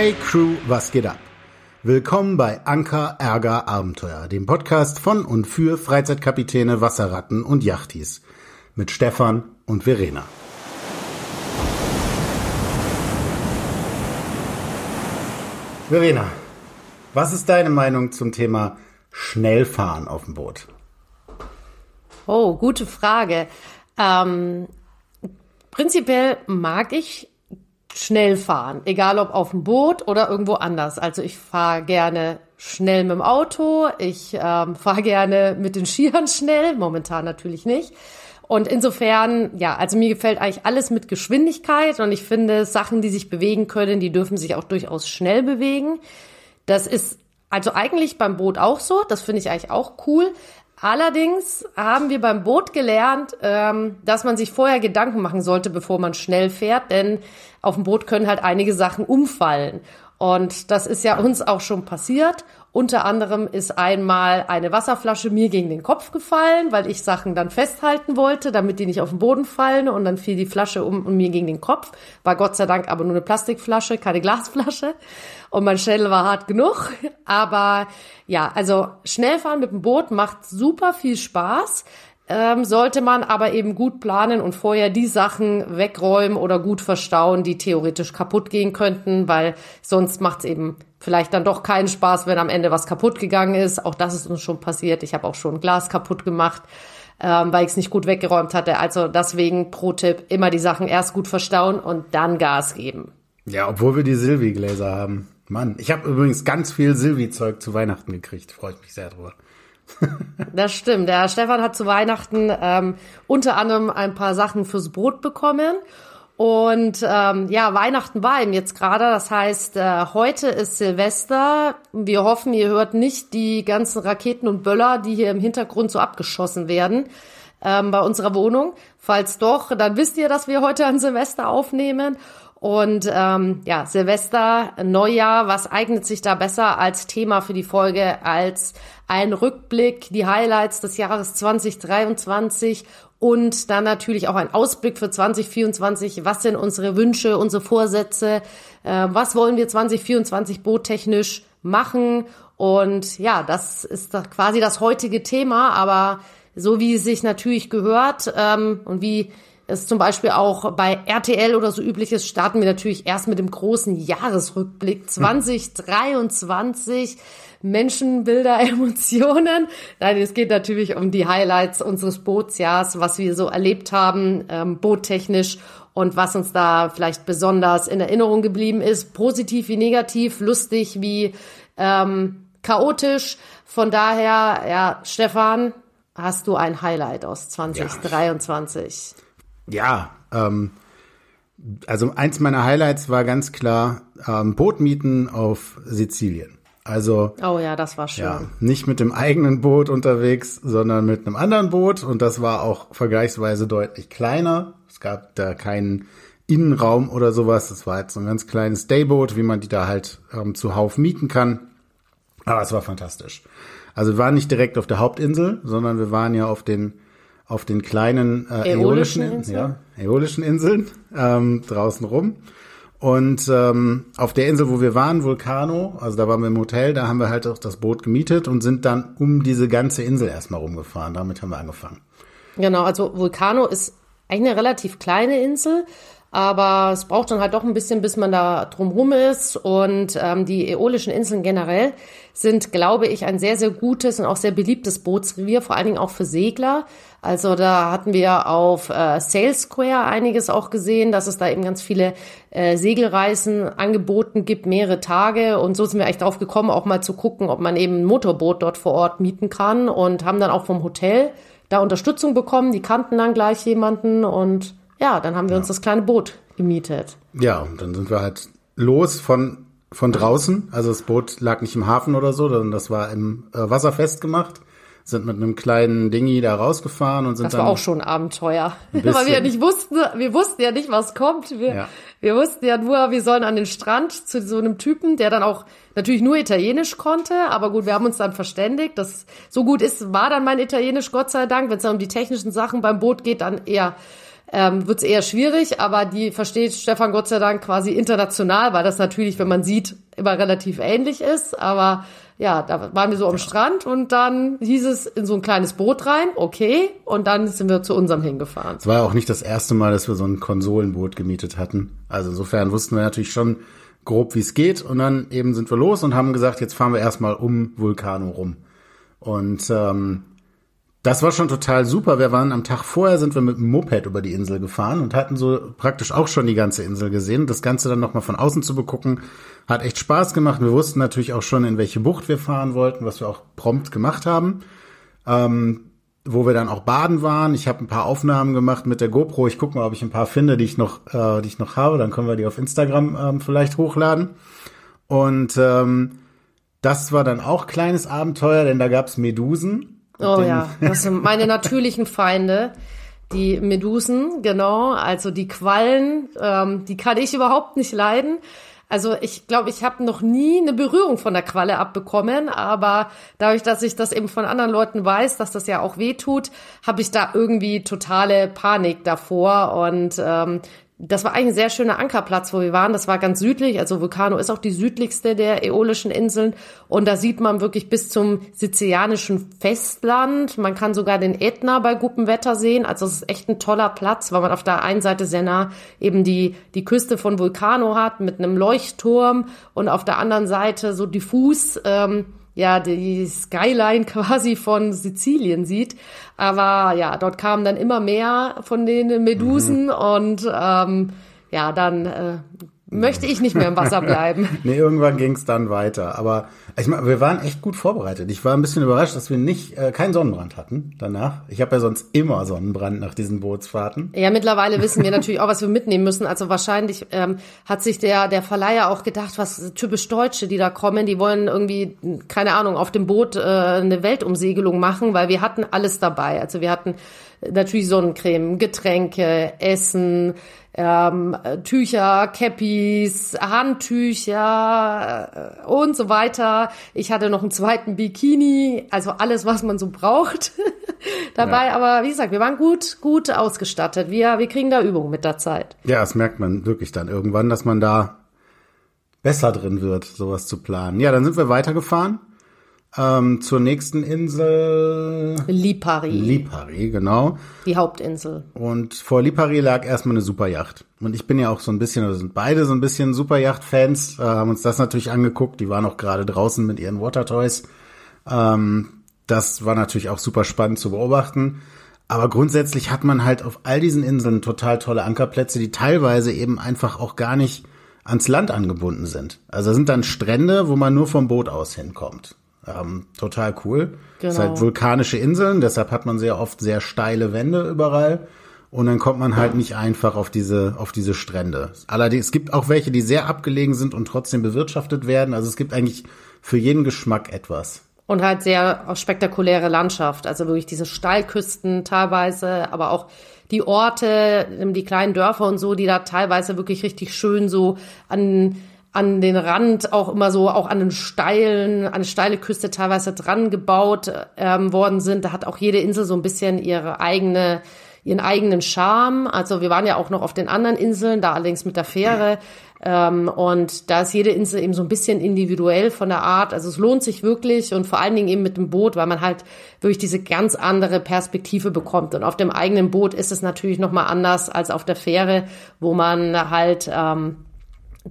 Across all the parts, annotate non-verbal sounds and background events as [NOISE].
Hey Crew, was geht ab? Willkommen bei Anker Ärger Abenteuer, dem Podcast von und für Freizeitkapitäne, Wasserratten und Yachtis mit Stefan und Verena. Verena, was ist deine Meinung zum Thema Schnellfahren auf dem Boot? Oh, gute Frage. Ähm, prinzipiell mag ich schnell fahren, egal ob auf dem Boot oder irgendwo anders. Also ich fahre gerne schnell mit dem Auto, ich ähm, [LAUGHS] fahre gerne mit den Skiern schnell, momentan natürlich nicht. Und insofern, ja, also mir gefällt eigentlich alles mit Geschwindigkeit und ich finde, Sachen, die sich bewegen können, die dürfen sich auch durchaus schnell bewegen. Das ist also eigentlich beim Boot auch so, das finde ich eigentlich auch cool. Allerdings haben wir beim Boot gelernt, ähm, dass man sich vorher Gedanken machen sollte, bevor man schnell fährt, denn auf dem Boot können halt einige Sachen umfallen. Und das ist ja uns auch schon passiert. Unter anderem ist einmal eine Wasserflasche mir gegen den Kopf gefallen, weil ich Sachen dann festhalten wollte, damit die nicht auf den Boden fallen und dann fiel die Flasche um und mir gegen den Kopf. War Gott sei Dank aber nur eine Plastikflasche, keine Glasflasche und mein Schädel war hart genug. Aber ja, also Schnellfahren mit dem Boot macht super viel Spaß ähm, sollte man aber eben gut planen und vorher die Sachen wegräumen oder gut verstauen, die theoretisch kaputt gehen könnten, weil sonst macht es eben vielleicht dann doch keinen Spaß, wenn am Ende was kaputt gegangen ist. Auch das ist uns schon passiert. Ich habe auch schon Glas kaputt gemacht, ähm, weil ich es nicht gut weggeräumt hatte. Also deswegen pro Tipp immer die Sachen erst gut verstauen und dann Gas geben. Ja, obwohl wir die Silvi-Gläser haben. Mann, ich habe übrigens ganz viel Silvi-Zeug zu Weihnachten gekriegt. Freue ich mich sehr drüber. [LAUGHS] das stimmt. Der Stefan hat zu Weihnachten ähm, unter anderem ein paar Sachen fürs Brot bekommen und ähm, ja, Weihnachten war eben jetzt gerade. Das heißt, äh, heute ist Silvester. Wir hoffen, ihr hört nicht die ganzen Raketen und Böller, die hier im Hintergrund so abgeschossen werden ähm, bei unserer Wohnung. Falls doch, dann wisst ihr, dass wir heute an Silvester aufnehmen. Und ähm, ja, Silvester, Neujahr, was eignet sich da besser als Thema für die Folge, als ein Rückblick, die Highlights des Jahres 2023 und dann natürlich auch ein Ausblick für 2024. Was sind unsere Wünsche, unsere Vorsätze? Äh, was wollen wir 2024 boottechnisch machen? Und ja, das ist da quasi das heutige Thema, aber so wie es sich natürlich gehört ähm, und wie es zum Beispiel auch bei RTL oder so üblich ist, starten wir natürlich erst mit dem großen Jahresrückblick 2023. Hm. Menschenbilder, [LAUGHS] Emotionen. Nein, es geht natürlich um die Highlights unseres Bootsjahrs, was wir so erlebt haben, ähm, boottechnisch und was uns da vielleicht besonders in Erinnerung geblieben ist, positiv wie negativ, lustig wie ähm, chaotisch. Von daher, ja, Stefan, hast du ein Highlight aus 2023? Ja, ja ähm, also eins meiner Highlights war ganz klar ähm, Bootmieten auf Sizilien. Also oh ja, das war schön. Ja, nicht mit dem eigenen Boot unterwegs, sondern mit einem anderen Boot und das war auch vergleichsweise deutlich kleiner. Es gab da keinen Innenraum oder sowas. Es war jetzt so ein ganz kleines Dayboot, wie man die da halt ähm, zuhauf mieten kann. Aber es war fantastisch. Also wir waren nicht direkt auf der Hauptinsel, sondern wir waren ja auf den auf den kleinen äh, äolischen, äolischen Inseln, ja, äolischen Inseln ähm, draußen rum. Und ähm, auf der Insel, wo wir waren, Vulcano, also da waren wir im Hotel, da haben wir halt auch das Boot gemietet und sind dann um diese ganze Insel erstmal rumgefahren. Damit haben wir angefangen. Genau, also Vulcano ist eigentlich eine relativ kleine Insel, aber es braucht dann halt doch ein bisschen, bis man da drumherum ist. Und ähm, die Äolischen Inseln generell sind, glaube ich, ein sehr, sehr gutes und auch sehr beliebtes Bootsrevier, vor allen Dingen auch für Segler. Also da hatten wir auf äh, Sail Square einiges auch gesehen, dass es da eben ganz viele äh, Segelreisen angeboten gibt, mehrere Tage. Und so sind wir eigentlich drauf gekommen, auch mal zu gucken, ob man eben ein Motorboot dort vor Ort mieten kann. Und haben dann auch vom Hotel da Unterstützung bekommen. Die kannten dann gleich jemanden und ja, dann haben wir ja. uns das kleine Boot gemietet. Ja, und dann sind wir halt los von, von draußen. Also das Boot lag nicht im Hafen oder so, sondern das war im äh, Wasser festgemacht. Sind mit einem kleinen Dingi da rausgefahren und sind das dann. Das war auch schon ein Abenteuer. Ein [LAUGHS] Weil wir ja nicht wussten, wir wussten ja nicht, was kommt. Wir, ja. wir wussten ja nur, wir sollen an den Strand zu so einem Typen, der dann auch natürlich nur Italienisch konnte. Aber gut, wir haben uns dann verständigt. Das so gut ist, war dann mein Italienisch, Gott sei Dank. Wenn es dann um die technischen Sachen beim Boot geht, dann eher ähm, wird es eher schwierig, aber die versteht Stefan Gott sei Dank quasi international, weil das natürlich, wenn man sieht, immer relativ ähnlich ist. Aber ja, da waren wir so am Strand und dann hieß es in so ein kleines Boot rein, okay, und dann sind wir zu unserem hingefahren. Es war ja auch nicht das erste Mal, dass wir so ein Konsolenboot gemietet hatten. Also insofern wussten wir natürlich schon, grob, wie es geht. Und dann eben sind wir los und haben gesagt, jetzt fahren wir erstmal um Vulcano rum. Und ähm, das war schon total super. Wir waren am Tag vorher, sind wir mit dem Moped über die Insel gefahren und hatten so praktisch auch schon die ganze Insel gesehen. Das Ganze dann nochmal von außen zu begucken, hat echt Spaß gemacht. Wir wussten natürlich auch schon, in welche Bucht wir fahren wollten, was wir auch prompt gemacht haben. Ähm, wo wir dann auch baden waren. Ich habe ein paar Aufnahmen gemacht mit der GoPro. Ich gucke mal, ob ich ein paar finde, die ich noch, äh, die ich noch habe. Dann können wir die auf Instagram ähm, vielleicht hochladen. Und ähm, das war dann auch kleines Abenteuer, denn da gab's Medusen Oh Ding. ja, das sind meine natürlichen Feinde. Die Medusen, genau, also die Quallen, ähm, die kann ich überhaupt nicht leiden. Also ich glaube, ich habe noch nie eine Berührung von der Qualle abbekommen, aber dadurch, dass ich das eben von anderen Leuten weiß, dass das ja auch weh tut, habe ich da irgendwie totale Panik davor und ähm, das war eigentlich ein sehr schöner Ankerplatz, wo wir waren. Das war ganz südlich. Also Vulcano ist auch die südlichste der äolischen Inseln. Und da sieht man wirklich bis zum sizilianischen Festland. Man kann sogar den Ätna bei gutem Wetter sehen. Also es ist echt ein toller Platz, weil man auf der einen Seite sehr nah eben die, die Küste von Vulcano hat mit einem Leuchtturm und auf der anderen Seite so diffus ähm, ja die Skyline quasi von Sizilien sieht. Aber ja, dort kamen dann immer mehr von den Medusen mhm. und ähm, ja, dann äh, möchte ich nicht mehr im Wasser bleiben. [LAUGHS] nee, irgendwann ging es dann weiter. Aber ich meine, wir waren echt gut vorbereitet. Ich war ein bisschen überrascht, dass wir nicht äh, keinen Sonnenbrand hatten danach. Ich habe ja sonst immer Sonnenbrand nach diesen Bootsfahrten. Ja, mittlerweile wissen wir natürlich auch, was wir mitnehmen müssen. Also wahrscheinlich ähm, hat sich der, der Verleiher auch gedacht, was typisch Deutsche, die da kommen, die wollen irgendwie, keine Ahnung, auf dem Boot äh, eine Weltumsegelung machen, weil wir hatten alles dabei. Also wir hatten natürlich Sonnencreme, Getränke, Essen, ähm, Tücher, Cappies, Handtücher äh, und so weiter. Ich hatte noch einen zweiten Bikini, also alles, was man so braucht [LAUGHS] dabei. Ja. Aber wie gesagt, wir waren gut, gut ausgestattet. Wir, wir kriegen da Übung mit der Zeit. Ja, das merkt man wirklich dann irgendwann, dass man da besser drin wird, sowas zu planen. Ja, dann sind wir weitergefahren ähm, zur nächsten Insel. Lipari. Lipari, genau. Die Hauptinsel. Und vor Lipari lag erstmal eine Superjacht. Und ich bin ja auch so ein bisschen, oder sind beide so ein bisschen Superjacht-Fans, äh, haben uns das natürlich angeguckt. Die waren auch gerade draußen mit ihren Watertoys. Ähm, das war natürlich auch super spannend zu beobachten. Aber grundsätzlich hat man halt auf all diesen Inseln total tolle Ankerplätze, die teilweise eben einfach auch gar nicht ans Land angebunden sind. Also da sind dann Strände, wo man nur vom Boot aus hinkommt ähm, total cool. Genau. Ist halt genau. vulkanische Inseln, deshalb hat man sehr oft sehr steile Wände überall. Und dann kommt man halt nicht einfach auf diese, auf diese Strände. Allerdings, es gibt auch welche, die sehr abgelegen sind und trotzdem bewirtschaftet werden. Also es gibt eigentlich für jeden Geschmack etwas. Und halt sehr spektakuläre Landschaft. Also wirklich diese Steilküsten teilweise, aber auch die Orte, die kleinen Dörfer und so, die da teilweise wirklich richtig schön so an an den Rand auch immer so, auch an den steilen, an eine steile Küste teilweise dran gebaut ähm, worden sind. Da hat auch jede Insel so ein bisschen ihre eigene, ihren eigenen Charme. Also wir waren ja auch noch auf den anderen Inseln, da allerdings mit der Fähre. Ähm, und da ist jede Insel eben so ein bisschen individuell von der Art. Also es lohnt sich wirklich und vor allen Dingen eben mit dem Boot, weil man halt wirklich diese ganz andere Perspektive bekommt. Und auf dem eigenen Boot ist es natürlich nochmal anders als auf der Fähre, wo man halt ähm,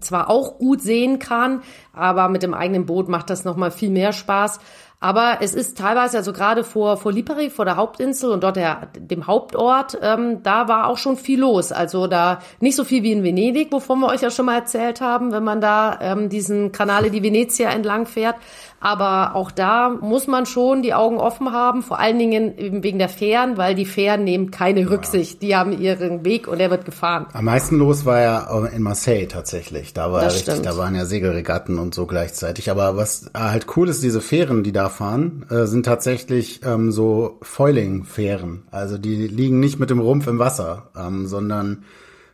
zwar auch gut sehen kann, aber mit dem eigenen Boot macht das nochmal viel mehr Spaß. Aber es ist teilweise, also gerade vor, vor Lipari, vor der Hauptinsel und dort der, dem Hauptort, ähm, da war auch schon viel los. Also da nicht so viel wie in Venedig, wovon wir euch ja schon mal erzählt haben, wenn man da ähm, diesen Kanale die Venezia entlang fährt. Aber auch da muss man schon die Augen offen haben, vor allen Dingen eben wegen der Fähren, weil die Fähren nehmen keine ja. Rücksicht. Die haben ihren Weg und der wird gefahren. Am meisten los war ja äh, in Marseille tatsächlich. Da war ja richtig, stimmt. da waren ja Segelregatten und so gleichzeitig. Aber was äh, halt cool ist, diese Fähren, die da fahren, äh, sind tatsächlich ähm, so Foiling-Fähren. Also die liegen nicht mit dem Rumpf im Wasser, ähm, sondern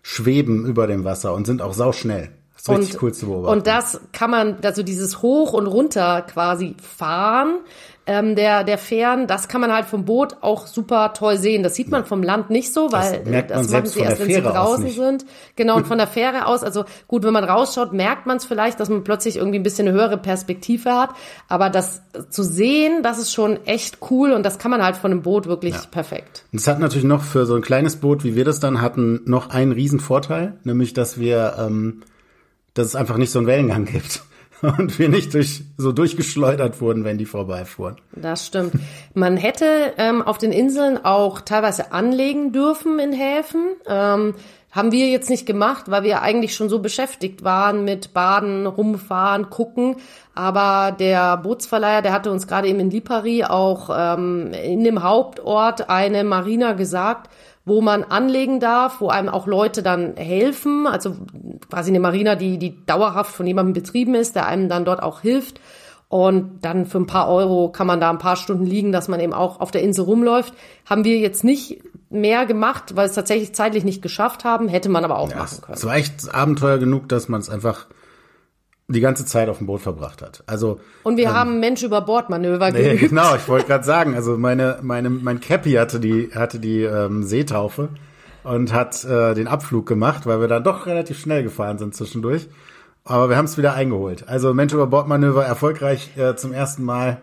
schweben über dem Wasser und sind auch sauschnell. Das ist und, cool zu beobachten. Und das kann man, also dieses Hoch und Runter quasi fahren ähm, der, der Fähren, das kann man halt vom Boot auch super toll sehen. Das sieht man vom Land nicht so, weil äh, das, merkt man das selbst machen sie erst, wenn sie draußen sind. Genau, und von der [LAUGHS] Fähre aus, also gut, wenn man rausschaut, merkt man es vielleicht, dass man plötzlich irgendwie ein bisschen eine höhere Perspektive hat. Aber das zu sehen, das ist schon echt cool und das kann man halt von einem Boot wirklich ja. perfekt. Und es hat natürlich noch für so ein kleines Boot, wie wir das dann hatten, noch einen riesen Vorteil, nämlich dass wir. Ähm, dass es einfach nicht so einen Wellengang gibt [LAUGHS] und wir nicht durch, so durchgeschleudert wurden, wenn die vorbeifuhren. Das stimmt. Man hätte ähm, auf den Inseln auch teilweise anlegen dürfen in Häfen. Ähm, haben wir jetzt nicht gemacht, weil wir eigentlich schon so beschäftigt waren mit Baden, Rumfahren, Gucken. Aber der Bootsverleiher, der hatte uns gerade eben in Lipari auch ähm, in dem Hauptort eine Marina gesagt, wo man anlegen darf, wo einem auch Leute dann helfen, also quasi eine Marina, die, die dauerhaft von jemandem betrieben ist, der einem dann dort auch hilft. Und dann für ein paar Euro kann man da ein paar Stunden liegen, dass man eben auch auf der Insel rumläuft. Haben wir jetzt nicht mehr gemacht, weil es tatsächlich zeitlich nicht geschafft haben, hätte man aber auch ja, machen können. Es war echt Abenteuer genug, dass man es einfach die ganze Zeit auf dem Boot verbracht hat. Also und wir ähm, haben Mensch über Bord Manöver nee, geübt. Genau, ich wollte gerade sagen, also meine meine mein Cappy hatte die hatte die ähm, Seetaufe und hat äh, den Abflug gemacht, weil wir dann doch relativ schnell gefahren sind zwischendurch. Aber wir haben es wieder eingeholt. Also Mensch über Bord Manöver erfolgreich äh, zum ersten Mal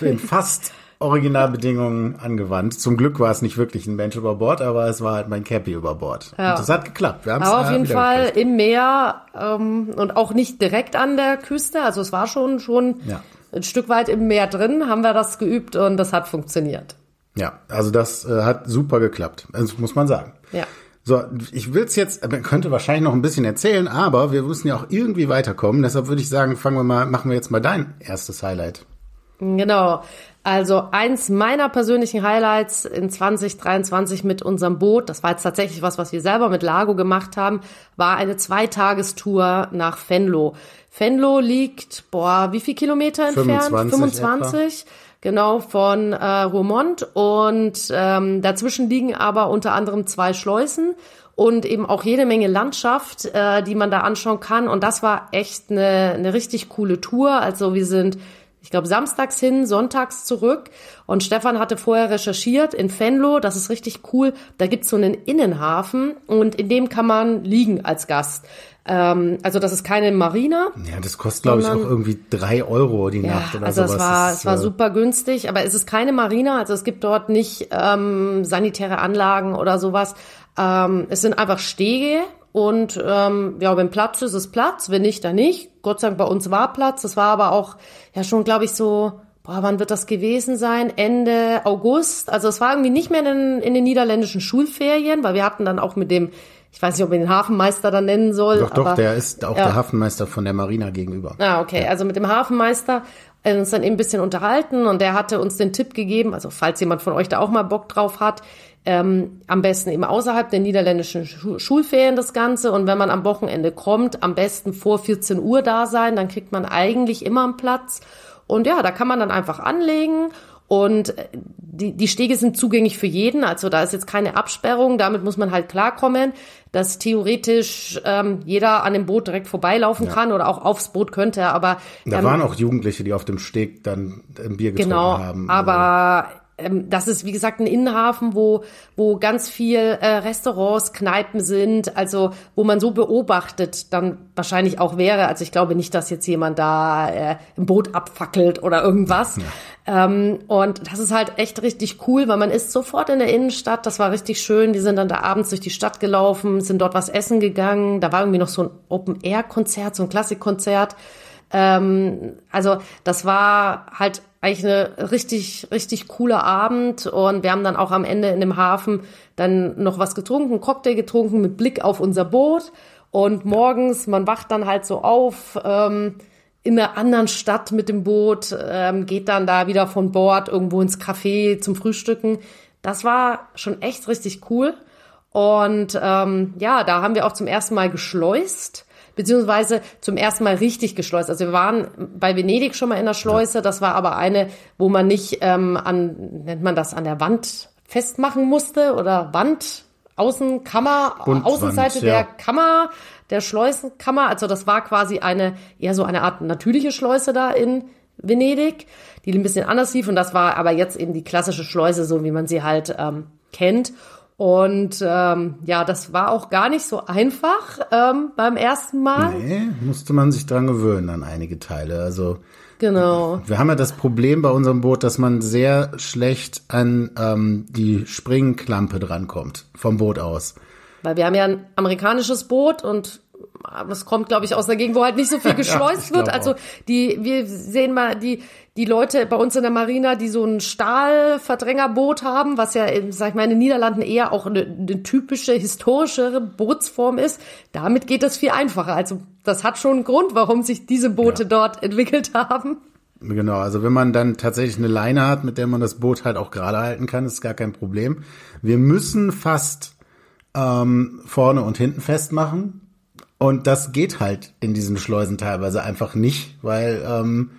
in [LAUGHS] fast Originalbedingungen angewandt. Zum Glück war es nicht wirklich ein Mensch über Bord, aber es war halt mein Cappy über Bord. Ja. Und das hat geklappt. Wir aber auf äh, jeden Fall gekriegt. im Meer ähm, und auch nicht direkt an der Küste. Also es war schon schon ja. ein Stück weit im Meer drin, haben wir das geübt und das hat funktioniert. Ja, also das äh, hat super geklappt. Das muss man sagen. Ja. So, ich will es jetzt, man könnte wahrscheinlich noch ein bisschen erzählen, aber wir müssen ja auch irgendwie weiterkommen. Deshalb würde ich sagen, fangen wir mal, machen wir jetzt mal dein erstes Highlight. Genau. Also eins meiner persönlichen Highlights in 2023 mit unserem Boot, das war jetzt tatsächlich was, was wir selber mit Lago gemacht haben, war eine Zweitagestour nach Fenlo. Fenlo liegt, boah, wie viel Kilometer entfernt? 25. 25 etwa. Genau, von äh, Roermond. Und ähm, dazwischen liegen aber unter anderem zwei Schleusen und eben auch jede Menge Landschaft, äh, die man da anschauen kann. Und das war echt eine, eine richtig coole Tour. Also wir sind ich glaube, samstags hin, sonntags zurück. Und Stefan hatte vorher recherchiert in Fenlo. das ist richtig cool. Da gibt's so einen Innenhafen und in dem kann man liegen als Gast. Ähm, also das ist keine Marina. Ja, das kostet, glaube ich, auch irgendwie drei Euro die ja, Nacht oder also sowas. Also es war, es war super günstig, aber es ist keine Marina, also es gibt dort nicht ähm, sanitäre Anlagen oder sowas. Ähm, es sind einfach Stege und ähm, ja, wenn Platz ist, ist Platz, wenn nicht, dann nicht. Gott sei Dank, bei uns war Platz. Das war aber auch ja schon, glaube ich, so, boah, wann wird das gewesen sein? Ende August. Also es war irgendwie nicht mehr in, in den niederländischen Schulferien, weil wir hatten dann auch mit dem, ich weiß nicht, ob ich den Hafenmeister dann nennen soll. Doch, aber, doch, der ist auch ja. der Hafenmeister von der Marina gegenüber. Ah, okay, ja. also mit dem Hafenmeister äh, uns dann eben ein bisschen unterhalten und der hatte uns den Tipp gegeben, also falls jemand von euch da auch mal Bock drauf hat, ähm, am besten eben außerhalb der niederländischen Schu Schulferien das Ganze. Und wenn man am Wochenende kommt, am besten vor 14 Uhr da sein, dann kriegt man eigentlich immer einen Platz. Und ja, da kann man dann einfach anlegen. Und äh, die, die Stege sind zugänglich für jeden, also da ist jetzt keine Absperrung, damit muss man halt klarkommen, dass theoretisch ähm, jeder an dem Boot direkt vorbeilaufen ja. kann oder auch aufs Boot könnte, aber. Da ähm, waren auch Jugendliche, die auf dem Steg dann ein Bier getrunken genau, haben. Aber also ähm, das ist, wie gesagt, ein Innenhafen, wo, wo ganz viel äh, Restaurants, Kneipen sind, also wo man so beobachtet dann wahrscheinlich auch wäre. Also ich glaube nicht, dass jetzt jemand da äh, im Boot abfackelt oder irgendwas. Ja. Ähm, und das ist halt echt richtig cool, weil man ist sofort in der Innenstadt. Das war richtig schön. Wir sind dann da abends durch die Stadt gelaufen, sind dort was essen gegangen. Da war irgendwie noch so ein Open-Air-Konzert, so ein Klassikkonzert. Ähm, also das war halt eigentlich eine richtig, richtig cooler Abend. Und wir haben dann auch am Ende in dem Hafen dann noch was getrunken, Cocktail getrunken mit Blick auf unser Boot. Und morgens, man wacht dann halt so auf. Ähm, in einer anderen Stadt mit dem Boot, ähm, geht dann da wieder von Bord irgendwo ins Café zum Frühstücken. Das war schon echt richtig cool. Und ähm, ja, da haben wir auch zum ersten Mal geschleust beziehungsweise zum ersten Mal richtig geschleust. Also wir waren bei Venedig schon mal in der Schleuse, das war aber eine, wo man nicht ähm, an, nennt man das, an der Wand festmachen musste oder Wand, Außenkammer, Bundwand, Außenseite ja. der Kammer, der Schleusenkammer. Also das war quasi eine, eher so eine Art natürliche Schleuse da in Venedig, die ein bisschen anders lief. Und das war aber jetzt eben die klassische Schleuse, so wie man sie halt ähm, kennt. Und ähm, ja, das war auch gar nicht so einfach ähm, beim ersten Mal. Nee, musste man sich dran gewöhnen an einige Teile. Also genau. Wir haben ja das Problem bei unserem Boot, dass man sehr schlecht an ähm, die Springklampe drankommt vom Boot aus. Weil wir haben ja ein amerikanisches Boot und aber ah, das kommt, glaube ich, aus einer Gegend, wo halt nicht so viel [LAUGHS] geschleust ja, wird. Also die, wir sehen mal die, die Leute bei uns in der Marina, die so ein Stahlverdrängerboot haben, was ja, sag ich mal, in den Niederlanden eher auch eine, eine typische historischere Bootsform ist. Damit geht das viel einfacher. Also das hat schon einen Grund, warum sich diese Boote ja. dort entwickelt haben. Genau, also wenn man dann tatsächlich eine Leine hat, mit der man das Boot halt auch gerade halten kann, ist gar kein Problem. Wir müssen fast ähm, vorne und hinten festmachen, und das geht halt in diesen Schleusen teilweise einfach nicht, weil ähm,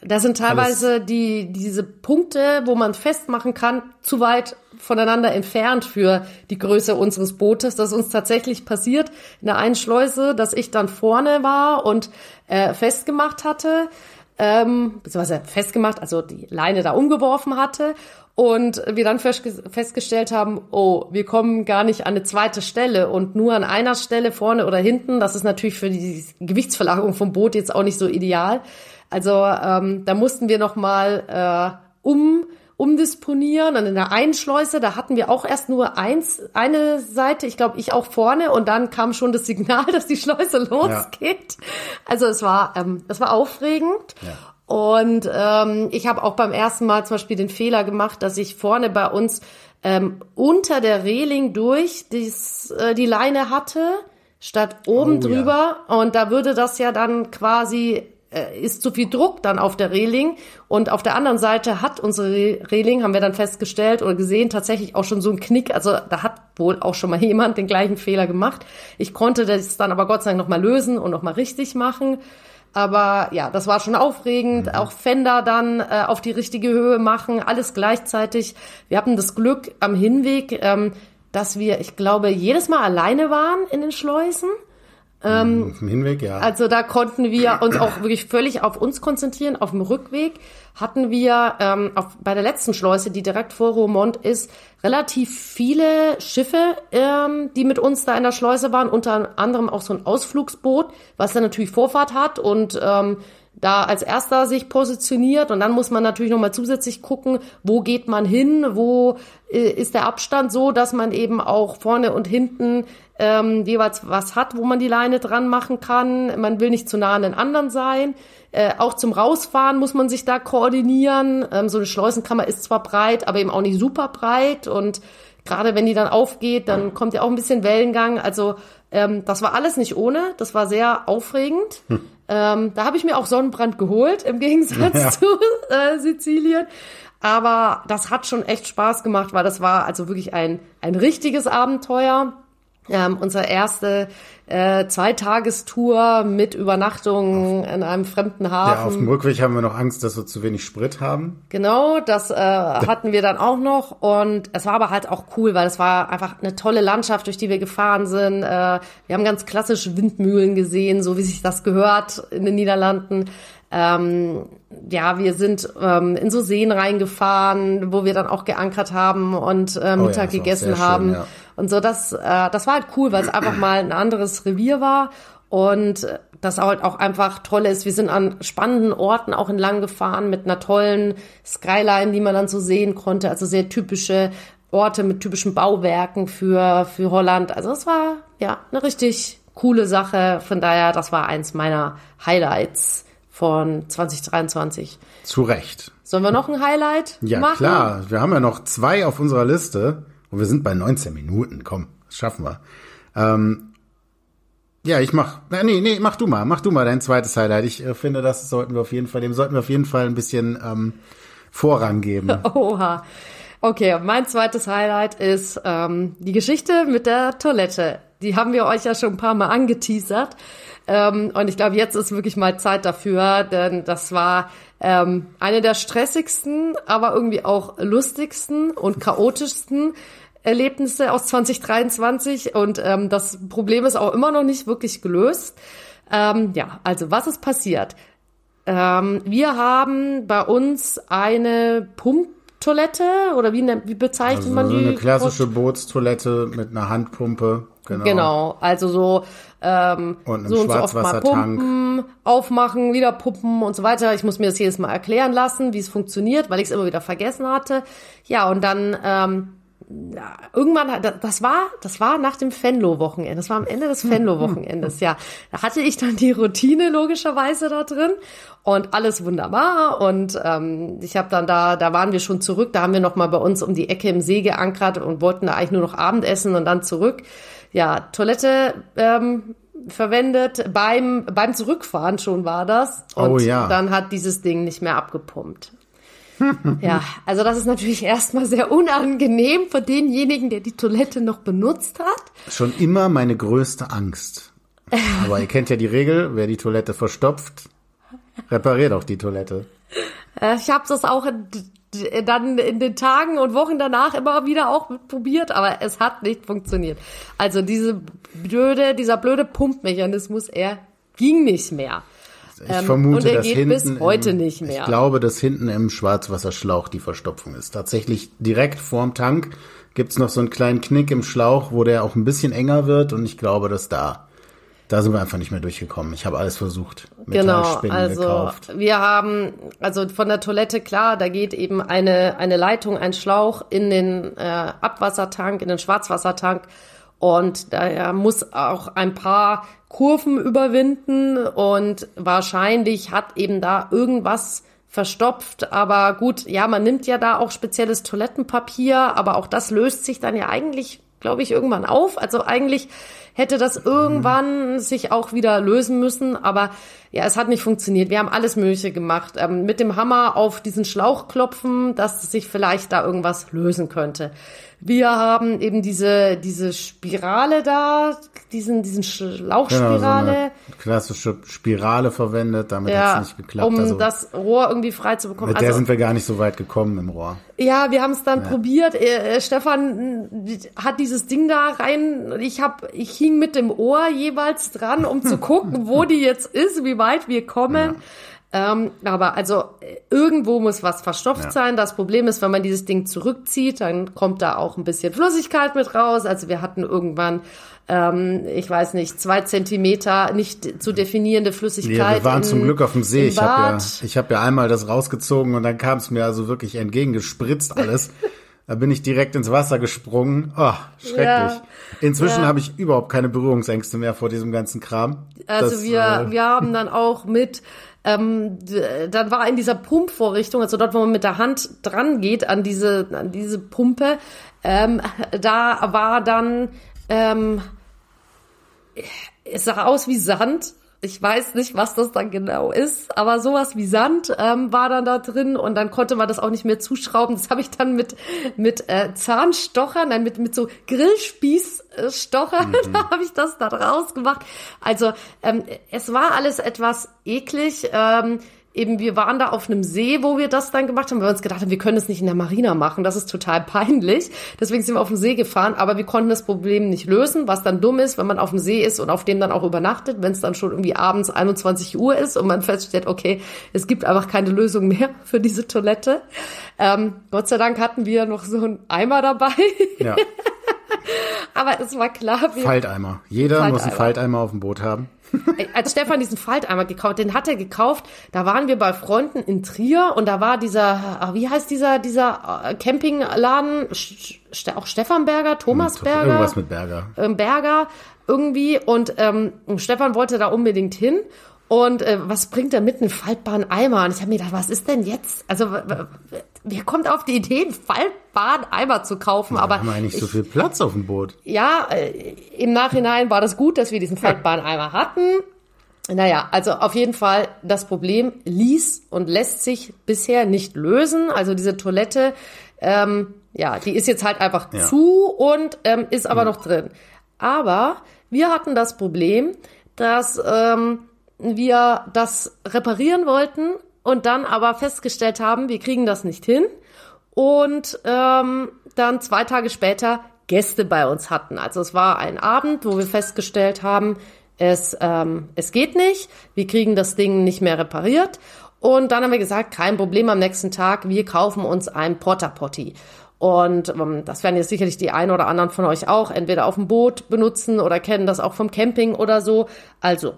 da sind teilweise die, diese Punkte, wo man festmachen kann, zu weit voneinander entfernt für die Größe unseres Bootes. Das ist uns tatsächlich passiert in der einen Schleuse, dass ich dann vorne war und äh, festgemacht hatte, ähm, beziehungsweise festgemacht, also die Leine da umgeworfen hatte und wir dann festgestellt haben, oh, wir kommen gar nicht an eine zweite Stelle und nur an einer Stelle vorne oder hinten. Das ist natürlich für die Gewichtsverlagerung vom Boot jetzt auch nicht so ideal. Also ähm, da mussten wir nochmal äh, um umdisponieren und in der einen Schleuse, da hatten wir auch erst nur eins, eine Seite, ich glaube ich auch vorne und dann kam schon das Signal, [LAUGHS] dass die Schleuse losgeht. Ja. Also es war, ähm, es war aufregend. Ja. Und ähm, ich habe auch beim ersten Mal zum Beispiel den Fehler gemacht, dass ich vorne bei uns ähm, unter der Reling durch dies, äh, die Leine hatte, statt oben oh, drüber. Ja. Und da würde das ja dann quasi, äh, ist zu viel Druck dann auf der Reling. Und auf der anderen Seite hat unsere Reling, haben wir dann festgestellt oder gesehen, tatsächlich auch schon so einen Knick. Also da hat wohl auch schon mal [LAUGHS] jemand den gleichen Fehler gemacht. Ich konnte das dann aber Gott sei Dank nochmal lösen und nochmal richtig machen. Aber ja, das war schon aufregend. Mhm. Auch Fender dann äh, auf die richtige Höhe machen, alles gleichzeitig. Wir hatten das Glück am Hinweg, ähm, dass wir, ich glaube, jedes Mal alleine waren in den Schleusen. Ähm, mhm, auf dem Hinweg, ja. Also da konnten wir [CLEARS THROAT] uns auch wirklich völlig auf uns konzentrieren, auf dem Rückweg hatten wir ähm, auf, bei der letzten Schleuse, die direkt vor Romont ist, relativ viele Schiffe, ähm, die mit uns da in der Schleuse waren, unter anderem auch so ein Ausflugsboot, was dann natürlich Vorfahrt hat und ähm, da als erster sich positioniert und dann muss man natürlich nochmal zusätzlich gucken, wo geht man hin, wo äh, ist der Abstand so, dass man eben auch vorne und hinten ähm, jeweils was hat, wo man die Leine dran machen kann. Man will nicht zu nah an den anderen sein. Äh, auch zum Rausfahren muss man sich da koordinieren. Ähm, so eine Schleusenkammer ist zwar breit, aber eben auch nicht super breit. Und gerade wenn die dann aufgeht, dann kommt ja auch ein bisschen Wellengang. Also ähm, das war alles nicht ohne. Das war sehr aufregend. Hm. Ähm, da habe ich mir auch Sonnenbrand geholt, im Gegensatz [LAUGHS] ja. zu äh, Sizilien. Aber das hat schon echt Spaß gemacht, weil das war also wirklich ein, ein richtiges Abenteuer ähm, unsere erste äh, Zweitagestour mit Übernachtung auf, in einem fremden Hafen. Ja, auf dem Rückweg haben wir noch Angst, dass wir zu wenig Sprit haben. Genau, das äh, hatten wir dann auch noch. Und es war aber halt auch cool, weil es war einfach eine tolle Landschaft, durch die wir gefahren sind. Äh, wir haben ganz klassisch Windmühlen gesehen, so wie sich das gehört in den Niederlanden. Ähm, ja, wir sind ähm, in so Seen reingefahren, wo wir dann auch geankert haben und äh, Mittag oh ja, gegessen schön, haben. Ja. Und so, das, äh, das war halt cool, weil es einfach mal ein anderes Revier war und äh, das halt auch einfach toll ist. Wir sind an spannenden Orten auch entlang gefahren mit einer tollen Skyline, die man dann so sehen konnte. Also sehr typische Orte mit typischen Bauwerken für, für Holland. Also es war ja eine richtig coole Sache. Von daher, das war eins meiner Highlights von 2023. Zu Recht. Sollen wir noch ein Highlight ja, machen? Ja, klar. Wir haben ja noch zwei auf unserer Liste. Und wir sind bei 19 Minuten. Komm, das schaffen wir. Ähm, ja, ich mach. Na, nee, nee, mach du mal. Mach du mal dein zweites Highlight. Ich äh, finde, das sollten wir auf jeden Fall, dem sollten wir auf jeden Fall ein bisschen ähm, Vorrang geben. [LAUGHS] Oha. Okay, mein zweites Highlight ist ähm, die Geschichte mit der Toilette die haben wir euch ja schon ein paar Mal angeteasert. Ähm, und ich glaube, jetzt ist wirklich mal Zeit dafür, denn das war ähm, eine der stressigsten, aber irgendwie auch lustigsten und chaotischsten Erlebnisse aus 2023. Und ähm, das Problem ist auch immer noch nicht wirklich gelöst. Ähm, ja, also was ist passiert? Ähm, wir haben bei uns eine Pumptoilette oder wie, wie bezeichnet also man die? Eine klassische Bootstoilette mit einer Handpumpe Genau. genau. Also so, ähm, so und so oft mal pumpen, aufmachen, wieder pumpen und so weiter. Ich muss mir das jedes Mal erklären lassen, wie es funktioniert, weil ich es immer wieder vergessen hatte. Ja, und dann ähm, irgendwann, das war, das war nach dem Fenlo-Wochenende, das war am Ende des Fenlo-Wochenendes, ja. Da hatte ich dann die Routine logischerweise da drin und alles wunderbar und ähm, ich habe dann da, da waren wir schon zurück, da haben wir nochmal bei uns um die Ecke im See geankert und wollten da eigentlich nur noch Abendessen und dann zurück ja, Toilette ähm, verwendet. Beim, beim Zurückfahren schon war das. Oh Und oh, ja. dann hat dieses Ding nicht mehr abgepumpt. [LAUGHS] ja, also das ist natürlich erstmal sehr unangenehm für denjenigen, der die Toilette noch benutzt hat. Schon immer meine größte Angst. Aber ihr kennt ja die Regel, wer die Toilette verstopft, repariert auch die Toilette. Äh, ich habe das auch äh, dann in den Tagen und Wochen danach immer wieder auch probiert, aber es hat nicht funktioniert. Also diese blöde, dieser blöde Pumpmechanismus, er ging nicht mehr. Ich ähm, vermute, und er dass geht hinten bis heute im, nicht mehr. Ich glaube, dass hinten im Schwarzwasserschlauch die Verstopfung ist. Tatsächlich direkt vorm Tank gibt es noch so einen kleinen Knick im Schlauch, wo der auch ein bisschen enger wird und ich glaube, dass da da sind wir einfach nicht mehr durchgekommen. Ich habe alles versucht. Genau, also gekauft. wir haben, also von der Toilette, klar, da geht eben eine, eine Leitung, ein Schlauch in den äh, Abwassertank, in den Schwarzwassertank. Und daher muss auch ein paar Kurven überwinden und wahrscheinlich hat eben da irgendwas verstopft. Aber gut, ja, man nimmt ja da auch spezielles Toilettenpapier, aber auch das löst sich dann ja eigentlich glaube ich, irgendwann auf. Also eigentlich hätte das irgendwann sich auch wieder lösen müssen, aber ja, es hat nicht funktioniert. Wir haben alles Mögliche gemacht. Ähm, mit dem Hammer auf diesen Schlauch klopfen, dass sich vielleicht da irgendwas lösen könnte. Wir haben eben diese, diese Spirale da, diesen, diesen Schlauchspirale. Genau, so klassische Spirale verwendet, damit ja, hat es nicht geklappt. Um also, das Rohr irgendwie frei zu bekommen. Mit also, der sind wir gar nicht so weit gekommen im Rohr. Ja, wir haben es dann ja. probiert. Äh, äh, Stefan hat dieses Ding da rein. Ich hab, ich hing mit dem Ohr jeweils dran, um zu [LAUGHS] gucken, wo die jetzt ist, wie weit wir kommen. Ja. Ähm, aber also äh, irgendwo muss was verstopft ja. sein. Das Problem ist, wenn man dieses Ding zurückzieht, dann kommt da auch ein bisschen Flüssigkeit mit raus. Also wir hatten irgendwann ähm, ich weiß nicht, zwei Zentimeter nicht zu definierende Flüssigkeit. Nee, wir waren in, zum Glück auf dem See. Ich habe ja, ich hab ja einmal das rausgezogen und dann kam es mir also wirklich entgegengespritzt alles. [LAUGHS] da bin ich direkt ins Wasser gesprungen. Oh, schrecklich. Ja, Inzwischen ja. habe ich überhaupt keine Berührungsängste mehr vor diesem ganzen Kram. Also das, wir, äh, wir haben dann auch mit ähm, dann war in dieser Pumpvorrichtung, also dort, wo man mit der Hand dran geht an diese, an diese Pumpe, ähm, da war dann, ähm, es sah aus wie Sand ich weiß nicht, was das dann genau ist, aber sowas wie Sand ähm, war dann da drin und dann konnte man das auch nicht mehr zuschrauben. Das habe ich dann mit mit äh, Zahnstochern, nein, mit mit so Grillspießstochern, mhm. [LAUGHS] da habe ich das da draus gemacht. Also ähm, es war alles etwas eklig. Ähm, eben, wir waren da auf einem See, wo wir das dann gemacht haben, weil wir uns gedacht haben, wir können das nicht in der Marina machen, das ist total peinlich. Deswegen sind wir auf dem See gefahren, aber wir konnten das Problem nicht lösen, was dann dumm ist, wenn man auf dem See ist und auf dem dann auch übernachtet, wenn es dann schon irgendwie abends 21 Uhr ist und man feststellt, okay, es gibt einfach keine Lösung mehr für diese Toilette. Ähm, Gott sei Dank hatten wir noch so einen Eimer dabei. Ja. [LAUGHS] aber es war klar. Wir Falteimer. Jeder Falteimer. muss einen Falteimer auf dem Boot haben. Äh, als Stefan diesen Falteimer gekauft, den hat er gekauft, da waren wir bei Freunden in Trier und da war dieser, ah, wie heißt dieser, dieser äh, Campingladen, auch Stefanberger, Thomasberger? Hm, irgendwas mit Berger. Ähm, Berger, irgendwie. Und ähm, Stefan wollte da unbedingt hin und äh, was bringt er mit? einem faltbaren Eimer. Und ich habe mir gedacht, was ist denn jetzt? Also, wer kommt auf die Idee, einen faltbaren Eimer zu kaufen? Ja, aber haben wir eigentlich ich, so viel Platz auf dem Boot. Ja, äh, im Nachhinein war das gut, dass wir diesen faltbaren Eimer hatten. Naja, also auf jeden Fall, das Problem ließ und lässt sich bisher nicht lösen. Also diese Toilette, ähm, ja, die ist jetzt halt einfach ja. zu und ähm, ist aber ja. noch drin. Aber wir hatten das Problem, dass ähm, wir das reparieren wollten und dann aber festgestellt haben, wir kriegen das nicht hin und ähm, dann zwei Tage später Gäste bei uns hatten. Also es war ein Abend, wo wir festgestellt haben, es, ähm, es geht nicht, wir kriegen das Ding nicht mehr repariert. Und dann haben wir gesagt, kein Problem am nächsten Tag, wir kaufen uns ein potter Potty. Und ähm, das werden jetzt sicherlich die einen oder anderen von euch auch entweder auf dem Boot benutzen oder kennen das auch vom Camping oder so. Also